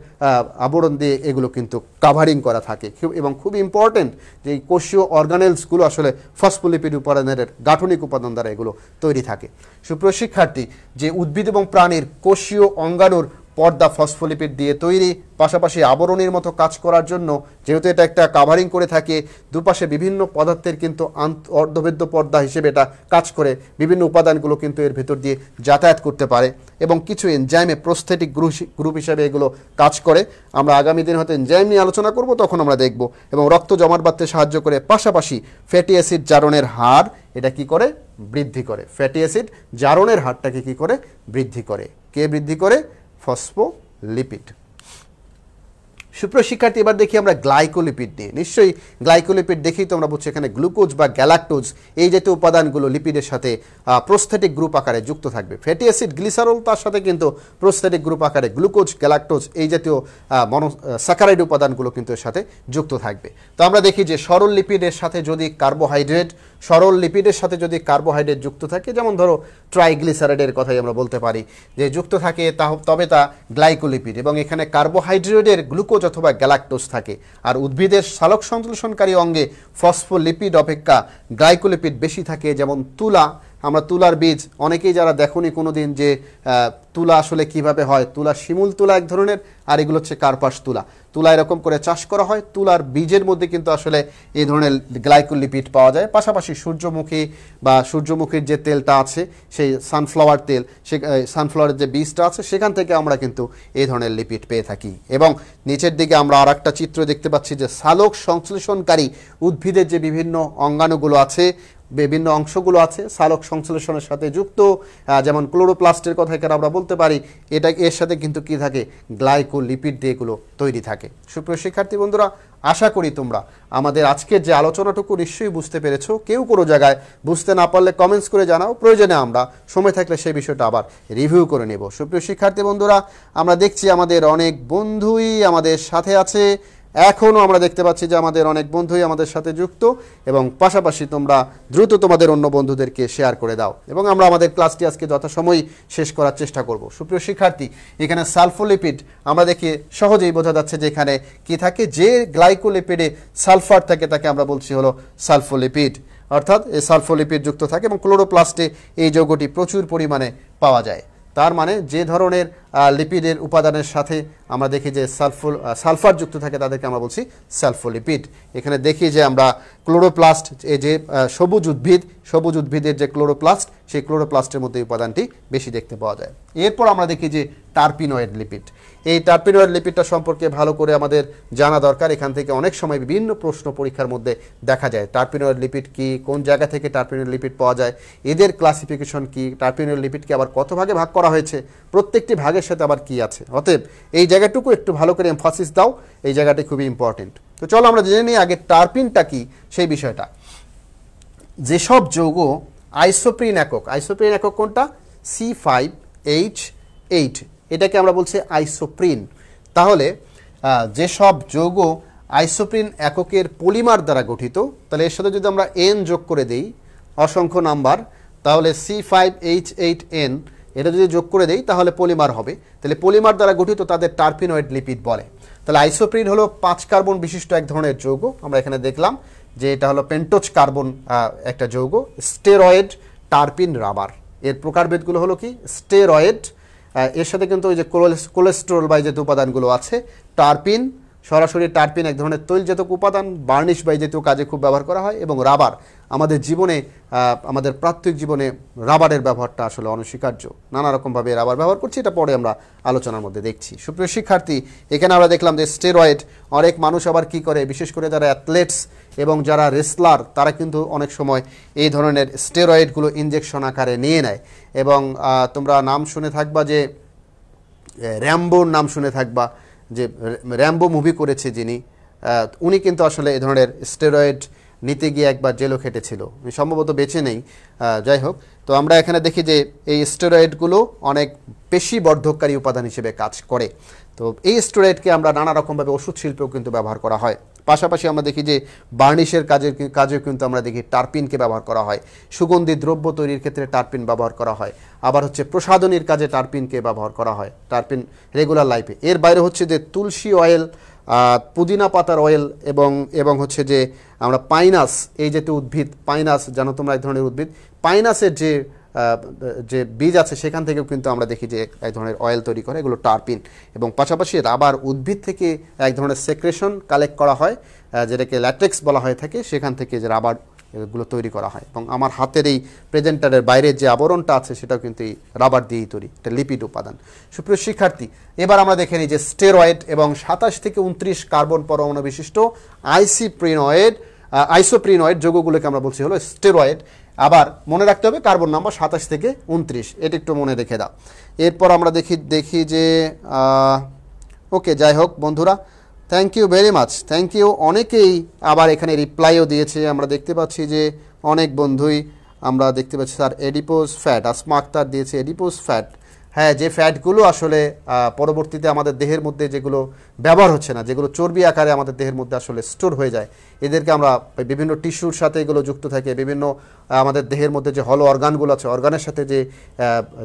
আবরণ দিয়ে এগুলো কিন্তু কাভারিং করা থাকে এবং খুব ইম্পর্টেন্ট যে এই কোষীয় অর্গানেলসগুলো আসলে ফসফোলিপিড উপাদানের গাঠনিক উপাদান দ্বারা এগুলো তৈরি থাকে সুপ্রশিক্ষার্থী যে উদ্ভিদ এবং প্রাণীর কোষীয় অঙ্গাণুর পর্দা ফসফোলিপিড দিয়ে তৈরি পাশাপাশি আবরণের মতো কাজ করার জন্য যেহেতু এটা একটা কাভারিং করে থাকে দুপাশে বিভিন্ন পদার্থের কিন্তু অর্ধবেদ্য পর্দা হিসেবে এটা কাজ করে বিভিন্ন উপাদানগুলো কিন্তু এর ভেতর দিয়ে যাতায়াত করতে পারে এবং কিছু এনজাইমে প্রস্থেটিক গ্রুপ গ্রুপ হিসাবে এগুলো কাজ করে আমরা আগামী দিন হয়তো এনজাইম নিয়ে আলোচনা করব তখন আমরা দেখব এবং রক্ত জমাট বাঁধতে সাহায্য করে পাশাপাশি ফ্যাটি অ্যাসিড জারণের হার এটা কি করে বৃদ্ধি করে ফ্যাটি অ্যাসিড জারণের হারটাকে কি করে বৃদ্ধি করে কে বৃদ্ধি করে ফসফোলিপিড সুপ্রিয় শিক্ষার্থী এবার দেখি আমরা গ্লাইকোলিপিড নিয়ে নিশ্চয়ই গ্লাইকোলিপিড দেখেই তো আমরা বলছি এখানে গ্লুকোজ বা গ্যালাক্টোজ এই জাতীয় উপাদানগুলো লিপিডের সাথে প্রোস্থেটিক গ্রুপ আকারে যুক্ত থাকবে ফ্যাটি অ্যাসিড গ্লিসারল তার সাথে কিন্তু প্রোস্থেটিক গ্রুপ আকারে গ্লুকোজ গ্যালাক্টোজ এই জাতীয় মনো স্যাকারাইড উপাদানগুলো কিন্তু এর সাথে যুক্ত থাকবে তো আমরা দেখি যে সরল লিপিডের সাথে যদি কার্বোহাইড্রেট সরল লিপিডের সাথে যদি কার্বোহাইড্রেট যুক্ত থাকে যেমন ধরো ট্রাইগ্লিসারাইডের কথাই আমরা বলতে পারি যে যুক্ত থাকে তা তবে তা গ্লাইকোলিপিড এবং এখানে কার্বোহাইড্রেটের গ্লুকোজ অথবা গ্যালাক্টোজ থাকে আর উদ্ভিদের সালক সংশ্লেষণকারী অঙ্গে ফসফোলিপিড অপেক্ষা গ্লাইকোলিপিড বেশি থাকে যেমন তুলা আমরা তুলার বীজ অনেকেই যারা দেখনি কোনো দিন যে তুলা আসলে কিভাবে হয় তুলা শিমুল তুলা এক ধরনের আর এগুলো হচ্ছে কার্পাস তুলা তুলা এরকম করে চাষ করা হয় তুলার বীজের মধ্যে কিন্তু আসলে এই ধরনের গ্লাইকোলিপিড পাওয়া যায় পাশাপাশি সূর্যমুখী বা সূর্যমুখীর যে তেলটা আছে সেই সানফ্লাওয়ার তেল সে সানফ্লাওয়ারের যে বীজটা আছে সেখান থেকে আমরা কিন্তু এই ধরনের লিপিড পেয়ে থাকি এবং নিচের দিকে আমরা আর একটা চিত্র দেখতে পাচ্ছি যে সালোক সংশ্লেষণকারী উদ্ভিদের যে বিভিন্ন অঙ্গাণুগুলো আছে বিভিন্ন অংশগুলো আছে সালক সংশ্লেষণের সাথে যুক্ত যেমন ক্লোরোপ্লাস্টের কথা এখানে আমরা বলতে পারি এটা এর সাথে কিন্তু কি থাকে গ্লাইকোলিপিড দিয়ে এগুলো তৈরি থাকে সুপ্রিয় শিক্ষার্থী বন্ধুরা আশা করি তোমরা আমাদের আজকের যে আলোচনাটুকু নিশ্চয়ই বুঝতে পেরেছো কেউ কোনো জায়গায় বুঝতে না পারলে কমেন্টস করে জানাও প্রয়োজনে আমরা সময় থাকলে সেই বিষয়টা আবার রিভিউ করে নেব সুপ্রিয় শিক্ষার্থী বন্ধুরা আমরা দেখছি আমাদের অনেক বন্ধুই আমাদের সাথে আছে এখনও আমরা দেখতে পাচ্ছি যে আমাদের অনেক বন্ধুই আমাদের সাথে যুক্ত এবং পাশাপাশি তোমরা দ্রুত তোমাদের অন্য বন্ধুদেরকে শেয়ার করে দাও এবং আমরা আমাদের ক্লাসটি আজকে যথাসময় শেষ করার চেষ্টা করব সুপ্রিয় শিক্ষার্থী এখানে সালফোলিপিড আমরা দেখি সহজেই বোঝা যাচ্ছে যে এখানে কি থাকে যে গ্লাইকোলিপিডে সালফার থাকে তাকে আমরা বলছি হলো সালফোলিপিড অর্থাৎ এই সালফোলিপিড যুক্ত থাকে এবং ক্লোরোপ্লাস্টে এই যৌগটি প্রচুর পরিমাণে পাওয়া যায় তার মানে যে ধরনের লিপিডের উপাদানের সাথে আমরা দেখি যে সালফুল সালফার যুক্ত থাকে তাদেরকে আমরা বলছি সালফোলিপিড এখানে দেখি যে আমরা ক্লোরোপ্লাস্ট এই যে সবুজ উদ্ভিদ সবুজ উদ্ভিদের যে ক্লোরোপ্লাস্ট সেই ক্লোরোপ্লাস্টের মধ্যে উপাদানটি বেশি দেখতে পাওয়া যায় এরপর আমরা দেখি যে টার্পিনয়েড লিপিড এই টার্পিনোয়েড লিপিডটা সম্পর্কে ভালো করে আমাদের জানা দরকার এখান থেকে অনেক সময় বিভিন্ন প্রশ্ন পরীক্ষার মধ্যে দেখা যায় টার্পিনোয়েড লিপিড কি কোন জায়গা থেকে টার্পিনোয়েড লিপিড পাওয়া যায় এদের ক্লাসিফিকেশন কি টার্পিনোয়েড লিপিডকে আবার কত ভাগে ভাগ করা হয়েছে প্রত্যেকটি ভাগের সাথে আবার কি আছে অতএব এই জায়গাটুকু একটু ভালো করে এমফাসিস দাও এই জায়গাটি খুবই ইম্পর্টেন্ট তো চলো আমরা জেনে নিই আগে টার্পিনটা কি সেই বিষয়টা যেসব যৌগ আইসোপ্রিন একক আইসোপ্রিন একক কোনটা সি ফাইভ এইচ এইট এটাকে আমরা বলছি আইসোপ্রিন তাহলে যেসব যৌগ আইসোপ্রিন এককের পলিমার দ্বারা গঠিত তাহলে এর সাথে যদি আমরা এন যোগ করে দেই অসংখ্য নাম্বার তাহলে C five H eight N এটা যদি যোগ করে দেই তাহলে পলিমার হবে তাহলে পলিমার দ্বারা গঠিত তাদের টার্পিনয়েড লিপিড বলে তাহলে আইসোপ্রিন হলো পাঁচ কার্বন বিশিষ্ট এক ধরনের যৌগ আমরা এখানে দেখলাম যে এটা হলো পেন্টোচ কার্বন একটা যৌগ স্টেরয়েড টার্পিন রাবার এর প্রকারভেদগুলো হলো কি স্টেরয়েড এর সাথে কিন্তু ওই যে কোলেস্ট্রল বাই জাতীয় উপাদানগুলো আছে টার্পিন সরাসরি টার্পিন এক ধরনের তৈলজাতক উপাদান বার্নিশ বাই কাজে খুব ব্যবহার করা হয় এবং রাবার আমাদের জীবনে আমাদের প্রাত্যিক জীবনে রাবারের ব্যবহারটা আসলে অনস্বীকার্য নানা রকমভাবে রাবার ব্যবহার করছি এটা পরে আমরা আলোচনার মধ্যে দেখছি সুপ্রিয় শিক্ষার্থী এখানে আমরা দেখলাম যে স্টেরয়েড অনেক মানুষ আবার কী করে বিশেষ করে যারা অ্যাথলেটস এবং যারা রেসলার তারা কিন্তু অনেক সময় এই ধরনের স্টেরয়েডগুলো ইঞ্জেকশন আকারে নিয়ে নেয় এবং তোমরা নাম শুনে থাকবা যে র্যাম্বোর নাম শুনে থাকবা যে র্যাম্বো মুভি করেছে যিনি উনি কিন্তু আসলে এই ধরনের স্টেরয়েড নিতে গিয়ে একবার জেলও খেটেছিল সম্ভবত বেছে নেই যাই হোক তো আমরা এখানে দেখি যে এই স্টেরয়েডগুলো অনেক পেশি বর্ধককারী উপাদান হিসেবে কাজ করে তো এই স্টোরেটকে আমরা নানা রকমভাবে ওষুধ শিল্পেও কিন্তু ব্যবহার করা হয় পাশাপাশি আমরা দেখি যে বার্নিশের কাজের কাজেও কিন্তু আমরা দেখি টারপিনকে ব্যবহার করা হয় সুগন্ধি দ্রব্য তৈরির ক্ষেত্রে টারপিন ব্যবহার করা হয় আবার হচ্ছে প্রসাধনীর কাজে টারপিনকে ব্যবহার করা হয় টারপিন রেগুলার লাইফে এর বাইরে হচ্ছে যে তুলসী অয়েল পুদিনা পাতার অয়েল এবং এবং হচ্ছে যে আমরা পাইনাস এই যেটি উদ্ভিদ পাইনাস জানো তোমরা এই ধরনের উদ্ভিদ পাইনাসের যে যে বীজ আছে সেখান থেকেও কিন্তু আমরা দেখি যে এক ধরনের অয়েল তৈরি করে এগুলো টার্পিন এবং পাশাপাশি রাবার উদ্ভিদ থেকে এক ধরনের সেক্রেশন কালেক্ট করা হয় যেটাকে ল্যাটেক্স বলা হয়ে থাকে সেখান থেকে যে রাবার এগুলো তৈরি করা হয় এবং আমার হাতের এই প্রেজেন্টারের বাইরের যে আবরণটা আছে সেটাও কিন্তু এই রাবার দিয়েই তৈরি এটা লিপিড উপাদান সুপ্রিয় শিক্ষার্থী এবার আমরা দেখে নিই যে স্টেরয়েড এবং সাতাশ থেকে উনত্রিশ কার্বন পরমাণু বিশিষ্ট আইসিপ্রিনয়েড আইসোপ্রিনয়েড যৌগগুলোকে আমরা বলছি হলো স্টেরয়েড আবার মনে রাখতে হবে কার্বন নাম্বার সাতাশ থেকে উনত্রিশ এটা একটু মনে রেখে দাও এরপর আমরা দেখি দেখি যে ওকে যাই হোক বন্ধুরা thank you very much thank you অনেকেই আবার এখানে রিপ্লাইও দিয়েছে আমরা দেখতে পাচ্ছি যে অনেক বন্ধুই আমরা দেখতে পাচ্ছি স্যার এডিপোজ ফ্যাট আসমা তার দিয়েছে এডিপোজ ফ্যাট হ্যাঁ যে ফ্যাটগুলো আসলে পরবর্তীতে আমাদের দেহের মধ্যে যেগুলো ব্যবহার হচ্ছে না যেগুলো চর্বি আকারে আমাদের দেহের মধ্যে আসলে স্টোর হয়ে যায় এদেরকে আমরা বিভিন্ন টিস্যুর সাথে এগুলো যুক্ত থাকে বিভিন্ন আমাদের দেহের মধ্যে যে হলো অর্গানগুলো আছে অর্গানের সাথে যে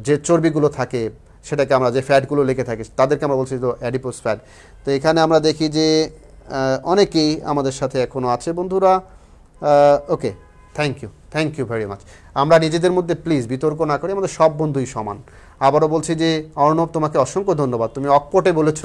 যে চর্বিগুলো থাকে সেটাকে আমরা যে ফ্যাটগুলো লেগে থাকি তাদেরকে আমরা বলছি তো অ্যাডিপোস ফ্যাট তো এখানে আমরা দেখি যে অনেকেই আমাদের সাথে এখনও আছে বন্ধুরা okay thank you thank you very much আমরা নিজেদের মধ্যে প্লিজ বিতর্ক না করি আমাদের সব বন্ধুই সমান আবারও বলছি যে অর্ণব তোমাকে অসংখ্য ধন্যবাদ তুমি অকপটে বলেছ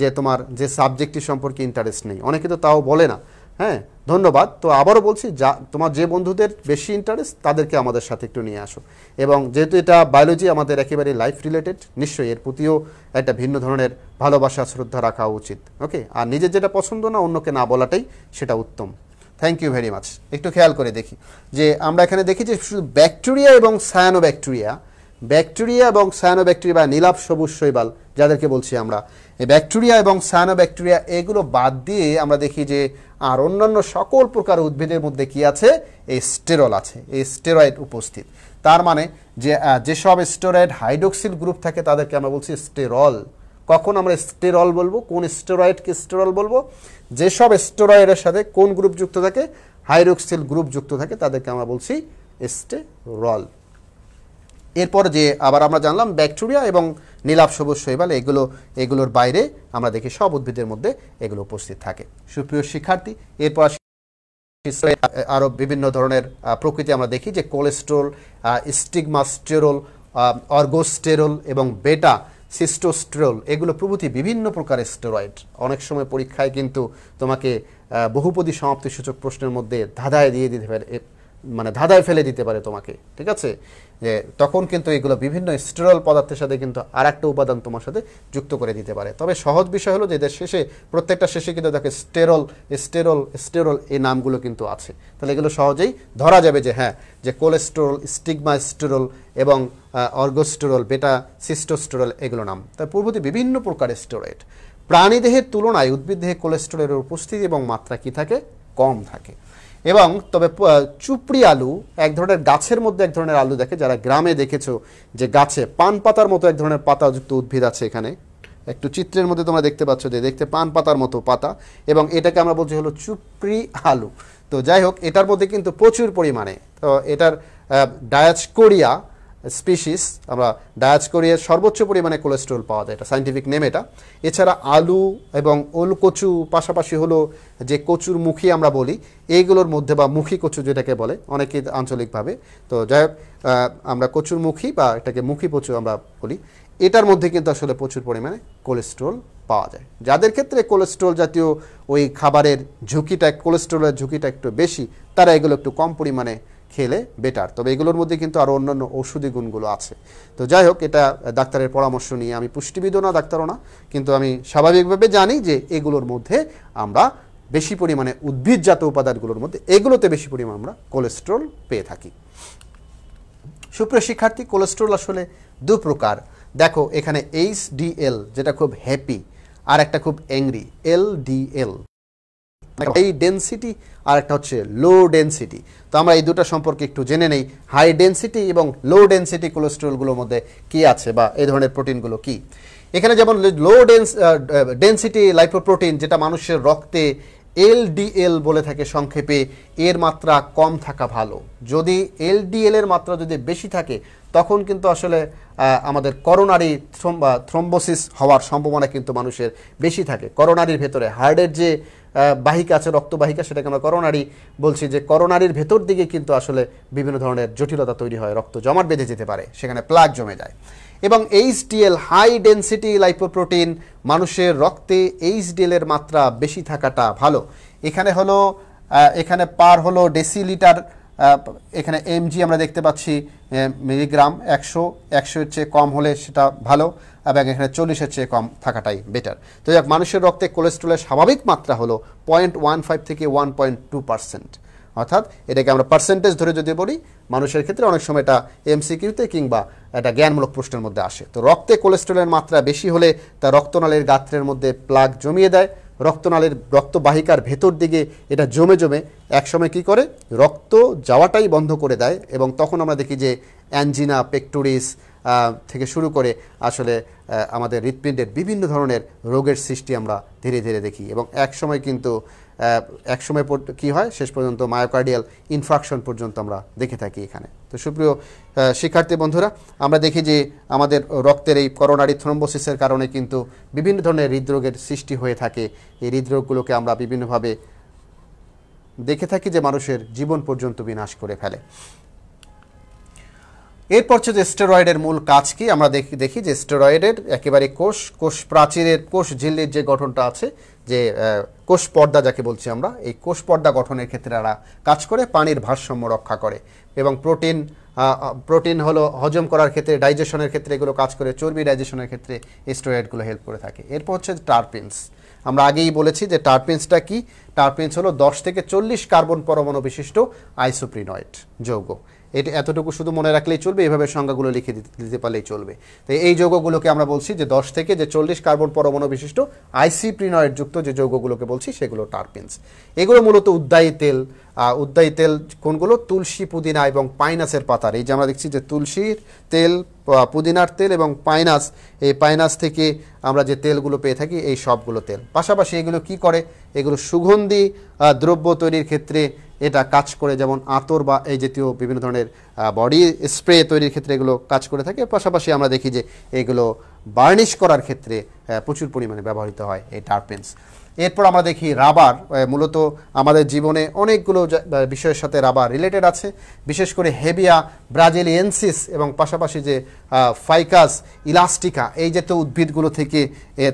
যে তোমার যে সাবজেক্টটি সম্পর্কে ইন্টারেস্ট নেই অনেকে তো তাও বলে না হ্যাঁ ধন্যবাদ তো আবারও বলছি যা তোমার যে বন্ধুদের বেশি ইন্টারেস্ট তাদেরকে আমাদের সাথে একটু নিয়ে আসো এবং যেহেতু এটা বায়োলজি আমাদের একেবারে লাইফ রিলেটেড নিশ্চয়ই এর প্রতিও একটা ভিন্ন ধরনের ভালোবাসা শ্রদ্ধা রাখা উচিত ওকে আর নিজের যেটা পছন্দ না অন্যকে না বলাটাই সেটা উত্তম থ্যাংক ইউ ভেরি মাচ একটু খেয়াল করে দেখি যে আমরা এখানে দেখি যে শুধু ব্যাকটেরিয়া এবং সায়ানো ব্যাকটেরিয়া ব্যাকটেরিয়া এবং সায়ানো ব্যাকটেরিয়া বা নীলাপ সবুজ শৈবাল যাদেরকে বলছি আমরা এই ব্যাকটেরিয়া এবং সায়ানো ব্যাকটেরিয়া এগুলো বাদ দিয়ে আমরা দেখি যে আর অন্যান্য সকল প্রকার উদ্ভিদের মধ্যে কি আছে এই স্টেরল আছে এই স্টেরয়েড উপস্থিত তার মানে যে যেসব স্টেরয়েড হাইড্রোক্সিল গ্রুপ থাকে তাদেরকে আমরা বলছি স্টেরল কখন আমরা স্টেরল বলবো কোন স্টেরয়েডকে স্টেরল বলবো যেসব স্টেরয়েডের সাথে কোন গ্রুপ যুক্ত থাকে হাইড্রোক্সিল গ্রুপ যুক্ত থাকে তাদেরকে আমরা বলছি স্টেরল এরপর যে আবার আমরা জানলাম ব্যাকটেরিয়া এবং নীলাভ সবুজ শৈবাল এগুলো এগুলোর বাইরে আমরা দেখি সব উদ্ভিদের মধ্যে এগুলো উপস্থিত থাকে সুপ্রিয় শিক্ষার্থী এরপর আরও বিভিন্ন ধরনের প্রকৃতি আমরা দেখি যে কোলেস্ট্রল স্টিগমাস্টেরল অর্গোস্টেরল এবং বেটা সিস্টোস্টেরল এগুলো প্রভৃতি বিভিন্ন প্রকারের স্টেরয়েড অনেক সময় পরীক্ষায় কিন্তু তোমাকে বহুপদী সমাপ্তিসূচক প্রশ্নের মধ্যে ধাঁধায় দিয়ে দিতে পারে মানে ধাঁধায় ফেলে দিতে পারে তোমাকে ঠিক আছে যে তখন কিন্তু এগুলো বিভিন্ন স্টেরল পদার্থের সাথে কিন্তু আর একটা উপাদান তোমার সাথে যুক্ত করে দিতে পারে তবে সহজ বিষয় হলো যে এদের শেষে প্রত্যেকটা শেষে কিন্তু দেখে স্টেরল স্টেরল স্টেরল এই নামগুলো কিন্তু আছে তাহলে এগুলো সহজেই ধরা যাবে যে হ্যাঁ যে কোলেস্টেরল স্টিগমা স্টেরল এবং অর্গোস্টেরল বেটা সিস্টোস্টেরল এগুলো নাম তার পূর্বতে বিভিন্ন প্রকারের স্টেরয়েড প্রাণীদেহের তুলনায় উদ্ভিদ দেহে কোলেস্টেরলের উপস্থিতি এবং মাত্রা কি থাকে কম থাকে এবং তবে চুপড়ি আলু এক ধরনের গাছের মধ্যে এক ধরনের আলু দেখে যারা গ্রামে দেখেছো যে গাছে পান পাতার মতো এক ধরনের পাতাযুক্ত উদ্ভিদ আছে এখানে একটু চিত্রের মধ্যে তোমরা দেখতে পাচ্ছ যে দেখতে পান পাতার মতো পাতা এবং এটাকে আমরা বলছি হলো চুপড়ি আলু তো যাই হোক এটার মধ্যে কিন্তু প্রচুর পরিমাণে তো এটার কোরিয়া স্পিসিস আমরা ডায়াজকোরিয়ার সর্বোচ্চ পরিমাণে কোলেস্ট্রল পাওয়া যায় এটা সাইন্টিফিক নেম এটা এছাড়া আলু এবং ওল কচু পাশাপাশি হলো যে কচুর মুখী আমরা বলি এইগুলোর মধ্যে বা মুখী কচু যেটাকে বলে অনেকে আঞ্চলিকভাবে তো যাই হোক আমরা কচুর মুখী বা এটাকে মুখী কচু আমরা বলি এটার মধ্যে কিন্তু আসলে প্রচুর পরিমাণে কোলেস্ট্রল পাওয়া যায় যাদের ক্ষেত্রে কোলেস্ট্রল জাতীয় ওই খাবারের ঝুঁকিটা কোলেস্ট্রলের ঝুঁকিটা একটু বেশি তারা এগুলো একটু কম পরিমাণে খেলে বেটার তবে এগুলোর মধ্যে কিন্তু আরও অন্যান্য ঔষধি গুণগুলো আছে তো যাই হোক এটা ডাক্তারের পরামর্শ নিয়ে আমি পুষ্টিবিদও না ডাক্তারও না কিন্তু আমি স্বাভাবিকভাবে জানি যে এগুলোর মধ্যে আমরা বেশি পরিমাণে উদ্ভিদজাত উপাদানগুলোর মধ্যে এগুলোতে বেশি পরিমাণ আমরা কোলেস্ট্রল পেয়ে থাকি সুপ্রিয় শিক্ষার্থী কোলেস্ট্রল আসলে দু প্রকার দেখো এখানে এইচ এল যেটা খুব হ্যাপি আর একটা খুব অ্যাংরি এল এল এই ডেন্সিটি আর একটা হচ্ছে লো ডেন্সিটি তো আমরা এই দুটো সম্পর্কে একটু জেনে নেই হাই ডেন্সিটি এবং লো ডেন্সিটি কোলেস্ট্রলগুলোর মধ্যে কি আছে বা এই ধরনের প্রোটিনগুলো কি এখানে যেমন লো ডেন্স ডেন্সিটি লাইপোপ্রোটিন যেটা মানুষের রক্তে এলডিএল বলে থাকে সংক্ষেপে এর মাত্রা কম থাকা ভালো যদি এলডিএল এর মাত্রা যদি বেশি থাকে তখন কিন্তু আসলে আমাদের করোনারি থ্রম্বোসিস হওয়ার সম্ভাবনা কিন্তু মানুষের বেশি থাকে করোনারির ভেতরে হার্টের যে বাহিকা আছে রক্তবাহিকা সেটাকে আমরা করোনারি বলছি যে করোনারির ভেতর দিকে কিন্তু আসলে বিভিন্ন ধরনের জটিলতা তৈরি হয় রক্ত জমাট বেঁধে যেতে পারে সেখানে প্লাগ জমে যায় এবং এইচডিএল হাই ডেন্সিটি লাইপোপ্রোটিন মানুষের রক্তে এইচডিএলের মাত্রা বেশি থাকাটা ভালো এখানে হলো এখানে পার হলো ডেসিলিটার এখানে এমজি আমরা দেখতে পাচ্ছি মিলিগ্রাম একশো একশোর চেয়ে কম হলে সেটা ভালো এবং এখানে চল্লিশের চেয়ে কম থাকাটাই বেটার তো যাক মানুষের রক্তে কোলেস্ট্রলের স্বাভাবিক মাত্রা হলো পয়েন্ট ওয়ান ফাইভ থেকে ওয়ান পয়েন্ট টু পার্সেন্ট অর্থাৎ এটাকে আমরা পার্সেন্টেজ ধরে যদি বলি মানুষের ক্ষেত্রে অনেক সময় এটা এমসিকিউতে কিংবা এটা জ্ঞানমূলক প্রশ্নের মধ্যে আসে তো রক্তে কোলেস্ট্রলের মাত্রা বেশি হলে তা রক্তনালীর গাত্রের মধ্যে প্লাগ জমিয়ে দেয় রক্তনালীর রক্তবাহিকার ভেতর দিকে এটা জমে জমে একসময় কি করে রক্ত যাওয়াটাই বন্ধ করে দেয় এবং তখন আমরা দেখি যে অ্যাঞ্জিনা পেক্টোরিস থেকে শুরু করে আসলে আমাদের হৃৎপিণ্ডের বিভিন্ন ধরনের রোগের সৃষ্টি আমরা ধীরে ধীরে দেখি এবং একসময় কিন্তু এক একসময় কি হয় শেষ পর্যন্ত মায়োকার্ডিয়াল ইনফ্রাকশন পর্যন্ত আমরা দেখে থাকি এখানে তো সুপ্রিয় শিক্ষার্থী বন্ধুরা আমরা দেখি যে আমাদের রক্তের এই করোনারি থ্রম্বোসিসের কারণে কিন্তু বিভিন্ন ধরনের হৃদরোগের সৃষ্টি হয়ে থাকে এই হৃদরোগগুলোকে আমরা বিভিন্নভাবে দেখে থাকি যে মানুষের জীবন পর্যন্ত বিনাশ করে ফেলে এরপর হচ্ছে যে স্টেরয়েডের মূল কাজ কি আমরা দেখি দেখি যে স্টেরয়েডের একেবারে কোষ কোষ প্রাচীরের কোষ ঝিল্লির যে গঠনটা আছে যে কোষ পর্দা যাকে বলছি আমরা এই কোষ পর্দা গঠনের ক্ষেত্রে এরা কাজ করে পানির ভারসাম্য রক্ষা করে এবং প্রোটিন প্রোটিন হলো হজম করার ক্ষেত্রে ডাইজেশনের ক্ষেত্রে এগুলো কাজ করে চর্বি ডাইজেশনের ক্ষেত্রে স্টেরয়েডগুলো হেল্প করে থাকে এরপর হচ্ছে টারপিনস আমরা আগেই বলেছি যে টারপিনসটা কি টারপিন্স হলো দশ থেকে চল্লিশ কার্বন পরমাণু বিশিষ্ট আইসোপ্রিনয়েড যৌগ এটা এতটুকু শুধু মনে রাখলেই চলবে এভাবে সংজ্ঞাগুলো লিখে দিতে পারলেই চলবে তো এই যৌগগুলোকে আমরা বলছি যে দশ থেকে যে চল্লিশ কার্বন পরমাণু বিশিষ্ট আইসিপ্রিনয়েড যুক্ত যে যৌগগুলোকে বলছি সেগুলো টার্পিনস এগুলো মূলত উদ্দায়ী তেল উদ্দায়ী তেল কোনগুলো তুলসী পুদিনা এবং পাইনাসের পাতার এই যে আমরা দেখছি যে তুলসীর তেল পুদিনার তেল এবং পাইনাস এই পাইনাস থেকে আমরা যে তেলগুলো পেয়ে থাকি এই সবগুলো তেল পাশাপাশি এগুলো কি করে এগুলো সুগন্ধি দ্রব্য তৈরির ক্ষেত্রে এটা কাজ করে যেমন আতর বা এই জাতীয় বিভিন্ন ধরনের বডি স্প্রে তৈরির ক্ষেত্রে এগুলো কাজ করে থাকে পাশাপাশি আমরা দেখি যে এগুলো বার্নিশ করার ক্ষেত্রে প্রচুর পরিমাণে ব্যবহৃত হয় এই টার্পেন্স এরপর আমরা দেখি রাবার মূলত আমাদের জীবনে অনেকগুলো বিষয়ের সাথে রাবার রিলেটেড আছে বিশেষ করে হেভিয়া ব্রাজিলিয়েন্সিস এবং পাশাপাশি যে ফাইকাস ইলাস্টিকা এই যে তো উদ্ভিদগুলো থেকে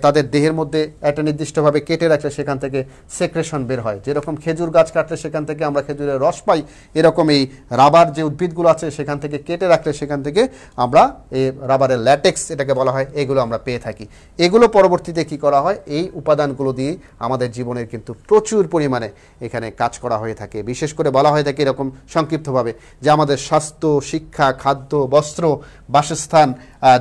তাদের দেহের মধ্যে একটা নির্দিষ্টভাবে কেটে রাখলে সেখান থেকে সেক্রেশন বের হয় যেরকম খেজুর গাছ কাটলে সেখান থেকে আমরা খেজুরের রস পাই এরকম এই রাবার যে উদ্ভিদগুলো আছে সেখান থেকে কেটে রাখলে সেখান থেকে আমরা এই রাবারের ল্যাটেক্স এটাকে বলা হয় এগুলো আমরা পেয়ে থাকি এগুলো পরবর্তীতে কি করা হয় এই উপাদানগুলো দিয়ে আমাদের জীবনের কিন্তু প্রচুর পরিমাণে এখানে কাজ করা হয়ে থাকে বিশেষ করে বলা হয়ে থাকে এরকম সংক্ষিপ্তভাবে যে আমাদের স্বাস্থ্য শিক্ষা খাদ্য বস্ত্র বাসস্থান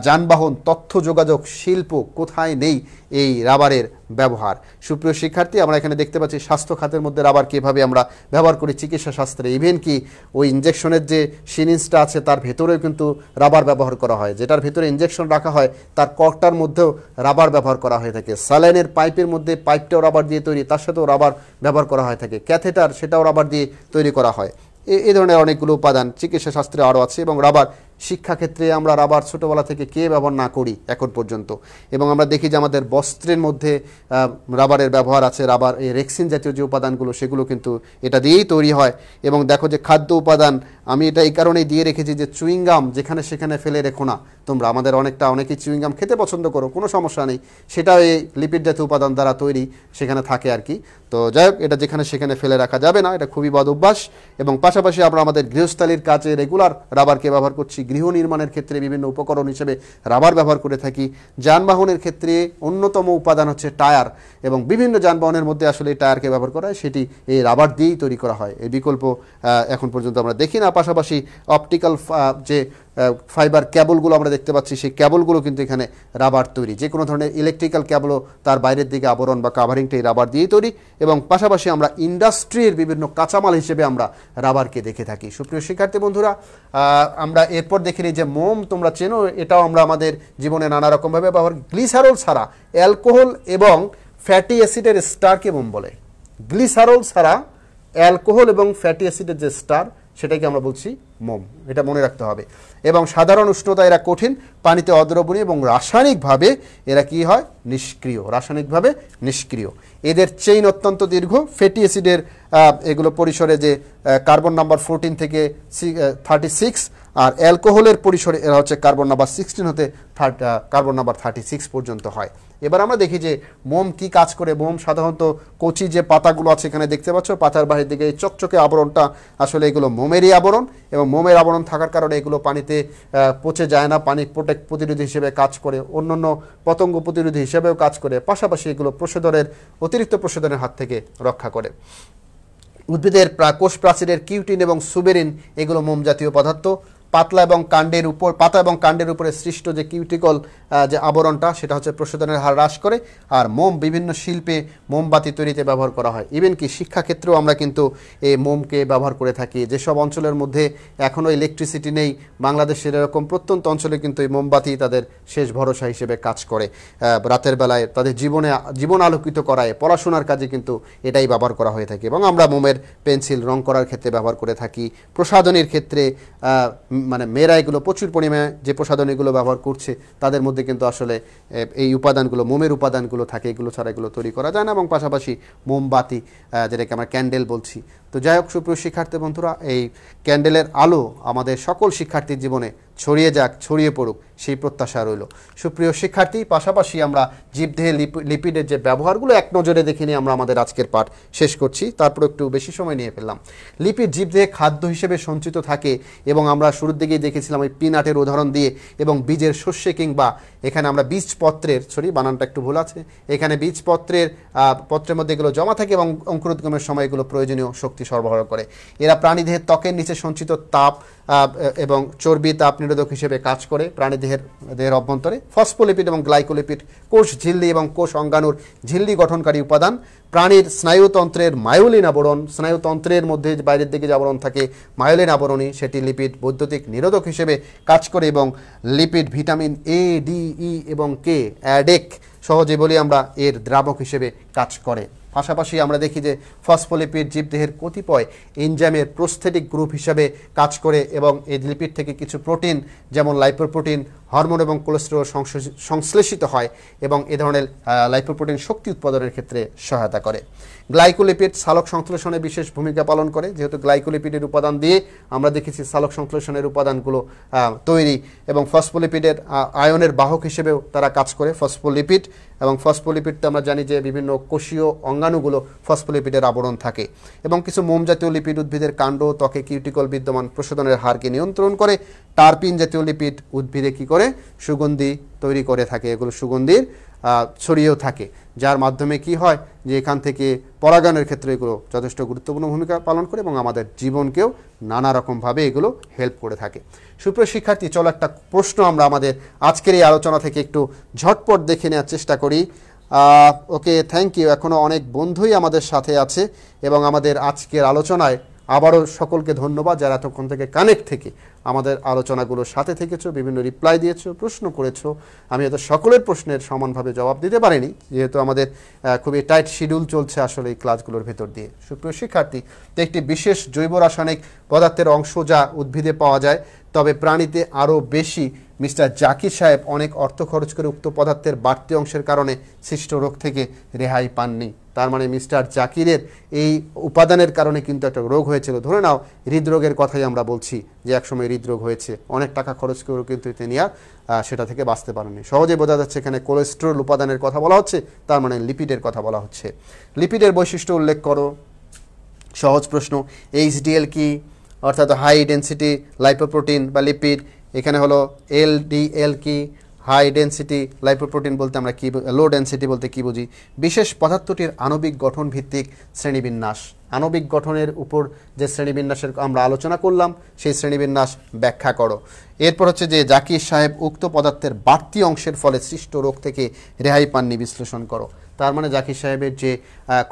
যানবাহন তথ্য যোগাযোগ শিল্প কোথায় নেই এই রাবারের ব্যবহার সুপ্রিয় শিক্ষার্থী আমরা এখানে দেখতে পাচ্ছি স্বাস্থ্য খাতের মধ্যে রাবার কীভাবে আমরা ব্যবহার করি চিকিৎসা শাস্ত্রে ইভেন কি ওই ইঞ্জেকশনের যে সিরিঞ্জটা আছে তার ভেতরেও কিন্তু রাবার ব্যবহার করা হয় যেটার ভেতরে ইঞ্জেকশন রাখা হয় তার কর্কটার মধ্যেও রাবার ব্যবহার করা হয়ে থাকে স্যালাইনের পাইপের মধ্যে পাইপটাও রাবার দিয়ে তৈরি তার সাথেও রাবার ব্যবহার করা হয়ে থাকে ক্যাথেটার সেটাও রাবার দিয়ে তৈরি করা হয় এ ধরনের অনেকগুলো উপাদান চিকিৎসা শাস্ত্রে আরও আছে এবং রাবার শিক্ষাক্ষেত্রে আমরা রাবার ছোটোবেলা থেকে কে ব্যবহার না করি এখন পর্যন্ত এবং আমরা দেখি যে আমাদের বস্ত্রের মধ্যে রাবারের ব্যবহার আছে রাবার এই রেক্সিন জাতীয় যে উপাদানগুলো সেগুলো কিন্তু এটা দিয়েই তৈরি হয় এবং দেখো যে খাদ্য উপাদান আমি এটা এই কারণেই দিয়ে রেখেছি যে চুইংগাম যেখানে সেখানে ফেলে রেখো না তোমরা আমাদের অনেকটা অনেকেই চুইংগাম খেতে পছন্দ করো কোনো সমস্যা নেই সেটাও এই লিপিড জাতীয় উপাদান দ্বারা তৈরি সেখানে থাকে আর কি তো যাই হোক এটা যেখানে সেখানে ফেলে রাখা যাবে না এটা খুবই বদ অভ্যাস এবং পাশাপাশি আমরা আমাদের গৃহস্থালির কাজে রেগুলার রাবারকে ব্যবহার করছি গৃহ নির্মাণের ক্ষেত্রে বিভিন্ন উপকরণ হিসেবে রাবার ব্যবহার করে থাকি যানবাহনের ক্ষেত্রে অন্যতম উপাদান হচ্ছে টায়ার এবং বিভিন্ন যানবাহনের মধ্যে আসলে এই টায়ারকে ব্যবহার করা হয় সেটি এই রাবার দিয়েই তৈরি করা হয় এই বিকল্প এখন পর্যন্ত আমরা দেখি না পাশাপাশি অপটিক্যাল যে ফাইবার ক্যাবলগুলো আমরা দেখতে পাচ্ছি সেই ক্যাবলগুলো কিন্তু এখানে রাবার তৈরি যে কোনো ধরনের ইলেকট্রিক্যাল ক্যাবলও তার বাইরের দিকে আবরণ বা কাভারিংটা এই রাবার দিয়েই তৈরি এবং পাশাপাশি আমরা ইন্ডাস্ট্রির বিভিন্ন কাঁচামাল হিসেবে আমরা রাবারকে দেখে থাকি সুপ্রিয় শিক্ষার্থী বন্ধুরা আমরা এরপর দেখে নিই যে মোম তোমরা চেনো এটাও আমরা আমাদের জীবনে নানা রকমভাবে ব্যবহার গ্লিসারল ছাড়া অ্যালকোহল এবং ফ্যাটি অ্যাসিডের স্টারকে মোম বলে গ্লিসারল ছাড়া অ্যালকোহল এবং ফ্যাটি অ্যাসিডের যে স্টার সেটাকে আমরা বলছি মোম এটা মনে রাখতে হবে এবং সাধারণ উষ্ণতা এরা কঠিন পানিতে অদ্রবণীয় এবং রাসায়নিকভাবে এরা কি হয় নিষ্ক্রিয় রাসায়নিকভাবে নিষ্ক্রিয় এদের চেইন অত্যন্ত দীর্ঘ ফ্যাটি অ্যাসিডের এগুলো পরিসরে যে কার্বন নাম্বার ফোরটিন থেকে থার্টি সিক্স আর অ্যালকোহলের পরিসরে এরা হচ্ছে কার্বন নাম্বার সিক্সটিন হতে কার্বন নাম্বার থার্টি সিক্স পর্যন্ত হয় এবার আমরা দেখি যে মোম কি কাজ করে মোম সাধারণত কচি যে পাতাগুলো আছে এখানে দেখতে পাচ্ছ পাতার বাড়ির দিকে এই চকচকে আবরণটা আসলে এগুলো মোমেরই আবরণ এবং মোমের আবরণ থাকার কারণে এগুলো পানিতে পচে যায় না পানি প্রোটেক্ট প্রতিরোধী হিসেবে কাজ করে অন্যান্য পতঙ্গ প্রতিরোধী হিসেবেও কাজ করে পাশাপাশি এগুলো প্রসাদনের অতিরিক্ত প্রসাদনের হাত থেকে রক্ষা করে উদ্ভিদের কোষ প্রাচীরের কিউটিন এবং সুবেরিন এগুলো মোম জাতীয় পদার্থ পাতলা এবং কাণ্ডের উপর পাতা এবং কাণ্ডের উপরে সৃষ্ট যে কিউটিকল যে আবরণটা সেটা হচ্ছে প্রশোধনের হার হ্রাস করে আর মোম বিভিন্ন শিল্পে মোমবাতি তৈরিতে ব্যবহার করা হয় ইভেন কি শিক্ষাক্ষেত্রেও আমরা কিন্তু এই মোমকে ব্যবহার করে থাকি যেসব অঞ্চলের মধ্যে এখনও ইলেকট্রিসিটি নেই বাংলাদেশের এরকম প্রত্যন্ত অঞ্চলে কিন্তু এই মোমবাতি তাদের শেষ ভরসা হিসেবে কাজ করে রাতের বেলায় তাদের জীবনে জীবন আলোকিত করায় পড়াশোনার কাজে কিন্তু এটাই ব্যবহার করা হয়ে থাকে এবং আমরা মোমের পেন্সিল রং করার ক্ষেত্রে ব্যবহার করে থাকি প্রসাধনীর ক্ষেত্রে মানে মেয়েরা এগুলো প্রচুর পরিমাণে যে প্রসাধন এগুলো ব্যবহার করছে তাদের মধ্যে কিন্তু আসলে এই উপাদানগুলো মোমের উপাদানগুলো থাকে এগুলো ছাড়া এগুলো তৈরি করা যায় না এবং পাশাপাশি মোমবাতি যেটাকে আমরা ক্যান্ডেল বলছি তো যাই হোক সুপ্রিয় শিক্ষার্থী বন্ধুরা এই ক্যান্ডেলের আলো আমাদের সকল শিক্ষার্থীর জীবনে ছড়িয়ে যাক ছড়িয়ে পড়ুক সেই প্রত্যাশা রইল সুপ্রিয় শিক্ষার্থী পাশাপাশি আমরা জীবদেহে লিপিডের যে ব্যবহারগুলো এক নজরে দেখে নিয়ে আমরা আমাদের আজকের পাঠ শেষ করছি তারপর একটু বেশি সময় নিয়ে ফেললাম লিপিড জীবদেহে খাদ্য হিসেবে সঞ্চিত থাকে এবং আমরা শুরুর দিকেই দেখেছিলাম ওই পিনাটের উদাহরণ দিয়ে এবং বীজের শস্যে কিংবা এখানে আমরা বীজপত্রের সরি বানানটা একটু ভুল আছে এখানে বীজপত্রের পত্রের মধ্যে এগুলো জমা থাকে এবং অঙ্কুরোদ্গমের সময় এগুলো প্রয়োজনীয় শক্তি সরবরাহ করে এরা প্রাণীদেহের ত্বকের নিচে সঞ্চিত তাপ এবং চর্বি তাপ নিরোধক হিসেবে কাজ করে প্রাণীদেহের দেহের অভ্যন্তরে ফসফোলিপিড এবং গ্লাইকোলিপিড কোষ ঝিল্লি এবং কোষ অঙ্গাণুর ঝিল্লি গঠনকারী উপাদান প্রাণীর স্নায়ুতন্ত্রের মায়োলিন আবরণ স্নায়ুতন্ত্রের মধ্যে বাইরের দিকে যে আবরণ থাকে মায়োলিন আবরণই সেটি লিপিড বৈদ্যুতিক নিরোধক হিসেবে কাজ করে এবং lipid vitamin A D E এবং কে অ্যাডেক e সহজে বলি আমরা এর দ্রাবক হিসেবে কাজ করে পাশাপাশি আমরা দেখি যে ফসফোলিপিড জীবদেহের কতিপয় এনজাইমের প্রস্থেটিক গ্রুপ হিসাবে কাজ করে এবং এই লিপিড থেকে কিছু প্রোটিন যেমন লাইপোপ্রোটিন হরমোন এবং কোলেস্ট্রল সংশ্লেষিত হয় এবং এ ধরনের লাইপোপ্রোটিন শক্তি উৎপাদনের ক্ষেত্রে সহায়তা করে গ্লাইকোলিপিড সালক সংশ্লেষণে বিশেষ ভূমিকা পালন করে যেহেতু গ্লাইকোলিপিডের উপাদান দিয়ে আমরা দেখেছি সালক সংশ্লেষণের উপাদানগুলো তৈরি এবং ফসফোলিপিডের আয়নের বাহক হিসেবেও তারা কাজ করে ফসফোলিপিড এবং ফসফোলিপিড তো আমরা জানি যে বিভিন্ন কোষীয় অঙ্গাণু অঙ্গাণুগুলো ফসফোলিপিডের আবরণ থাকে এবং কিছু মোম জাতীয় লিপিড উদ্ভিদের কাণ্ড ত্বকে কিউটিকল বিদ্যমান প্রশোধনের হারকে নিয়ন্ত্রণ করে টারপিন জাতীয় লিপিড উদ্ভিদে কি করে সুগন্ধি তৈরি করে থাকে এগুলো সুগন্ধির ছড়িয়েও থাকে যার মাধ্যমে কি হয় যে এখান থেকে পরাগায়নের ক্ষেত্রে এগুলো যথেষ্ট গুরুত্বপূর্ণ ভূমিকা পালন করে এবং আমাদের জীবনকেও নানা রকমভাবে এগুলো হেল্প করে থাকে সুপ্রিয় শিক্ষার্থী চলো একটা প্রশ্ন আমরা আমাদের আজকের এই আলোচনা থেকে একটু ঝটপট দেখে নেওয়ার চেষ্টা করি ওকে থ্যাংক ইউ এখনও অনেক বন্ধুই আমাদের সাথে আছে এবং আমাদের আজকের আলোচনায় আবারও সকলকে ধন্যবাদ যারা এতক্ষণ থেকে কানেক্ট থেকে আমাদের আলোচনাগুলোর সাথে থেকেছো বিভিন্ন রিপ্লাই দিয়েছো প্রশ্ন করেছো আমি হয়তো সকলের প্রশ্নের সমানভাবে জবাব দিতে পারিনি যেহেতু আমাদের খুবই টাইট শিডিউল চলছে আসলে এই ক্লাসগুলোর ভেতর দিয়ে সুপ্রিয় শিক্ষার্থী একটি বিশেষ জৈব রাসায়নিক পদার্থের অংশ যা উদ্ভিদে পাওয়া যায় তবে প্রাণীতে আরও বেশি মিস্টার জাকির সাহেব অনেক অর্থ খরচ করে উক্ত পদার্থের বাড়তি অংশের কারণে সৃষ্ট রোগ থেকে রেহাই পাননি তার মানে মিস্টার জাকিরের এই উপাদানের কারণে কিন্তু একটা রোগ হয়েছিল ধরে নাও হৃদরোগের কথাই আমরা বলছি যে একসময় হৃদরোগ হয়েছে অনেক টাকা খরচ করেও কিন্তু তিনি আর সেটা থেকে বাঁচতে পারেনি সহজে বোঝা যাচ্ছে এখানে কোলেস্ট্রল উপাদানের কথা বলা হচ্ছে তার মানে লিপিডের কথা বলা হচ্ছে লিপিডের বৈশিষ্ট্য উল্লেখ করো সহজ প্রশ্ন এইচডিএল কি অর্থাৎ হাই ডেন্সিটি লাইপোপ্রোটিন বা লিপিড এখানে হলো এলডিএল কি হাই ডেন্সিটি লাইপোপ্রোটিন বলতে আমরা কী লো ডেন্সিটি বলতে কী বুঝি বিশেষ পদার্থটির আণবিক গঠন ভিত্তিক শ্রেণীবিন্যাস আণবিক গঠনের উপর যে শ্রেণীবিন্যাসের আমরা আলোচনা করলাম সেই শ্রেণীবিন্যাস ব্যাখ্যা করো এরপর হচ্ছে যে জাকির সাহেব উক্ত পদার্থের বাড়তি অংশের ফলে সৃষ্ট রোগ থেকে রেহাই পাননি বিশ্লেষণ করো তার মানে জাকির সাহেবের যে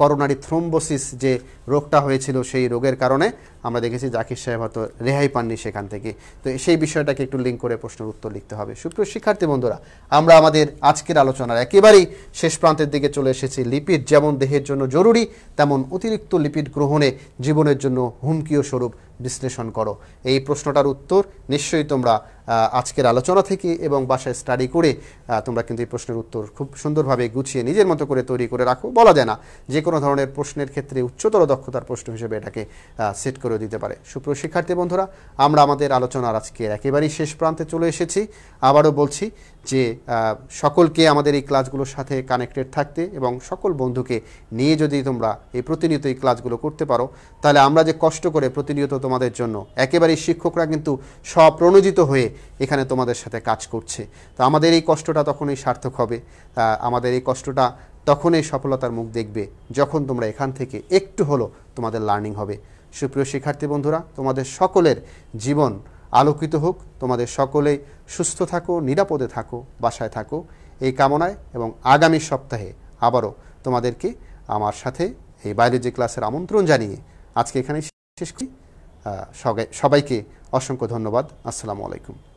করোনারি থ্রোম্বোসিস যে রোগটা হয়েছিল সেই রোগের কারণে আমরা দেখেছি জাকির সাহেব হয়তো রেহাই পাননি সেখান থেকে তো সেই বিষয়টাকে একটু লিঙ্ক করে প্রশ্নের উত্তর লিখতে হবে সুপ্রিয় শিক্ষার্থী বন্ধুরা আমরা আমাদের আজকের আলোচনার একেবারেই শেষ প্রান্তের দিকে চলে এসেছি লিপিড যেমন দেহের জন্য জরুরি তেমন অতিরিক্ত লিপিড গ্রহণে জীবনের জন্য হুমকিও স্বরূপ বিশ্লেষণ করো এই প্রশ্নটার উত্তর নিশ্চয়ই তোমরা আজকের আলোচনা থেকে এবং বাসায় স্টাডি করে তোমরা কিন্তু এই প্রশ্নের উত্তর খুব সুন্দরভাবে গুছিয়ে নিজের মতো করে তৈরি করে রাখো বলা যায় না যে কোনো ধরনের প্রশ্নের ক্ষেত্রে উচ্চতর দক্ষতার প্রশ্ন হিসেবে এটাকে সেট করে দিতে পারে সুপ্রিয় শিক্ষার্থী বন্ধুরা আমরা আমাদের আলোচনার আজকে একেবারেই শেষ প্রান্তে চলে এসেছি আবারও বলছি যে সকলকে আমাদের এই ক্লাসগুলোর সাথে কানেক্টেড থাকতে এবং সকল বন্ধুকে নিয়ে যদি তোমরা এই প্রতিনিয়ত এই ক্লাসগুলো করতে পারো তাহলে আমরা যে কষ্ট করে প্রতিনিয়ত তোমাদের জন্য একেবারেই শিক্ষকরা কিন্তু স্বপ্রণোজিত হয়ে এখানে তোমাদের সাথে কাজ করছে তো আমাদের এই কষ্টটা তখনই সার্থক হবে আমাদের এই কষ্টটা তখনই সফলতার মুখ দেখবে যখন তোমরা এখান থেকে একটু হলো তোমাদের লার্নিং হবে সুপ্রিয় শিক্ষার্থী বন্ধুরা তোমাদের সকলের জীবন আলোকিত হোক তোমাদের সকলে সুস্থ থাকো নিরাপদে থাকো বাসায় থাকো এই কামনায় এবং আগামী সপ্তাহে আবারও তোমাদেরকে আমার সাথে এই বায়োলজি ক্লাসের আমন্ত্রণ জানিয়ে আজকে এখানে শেষ করি সবাইকে অসংখ্য ধন্যবাদ আসসালামু আলাইকুম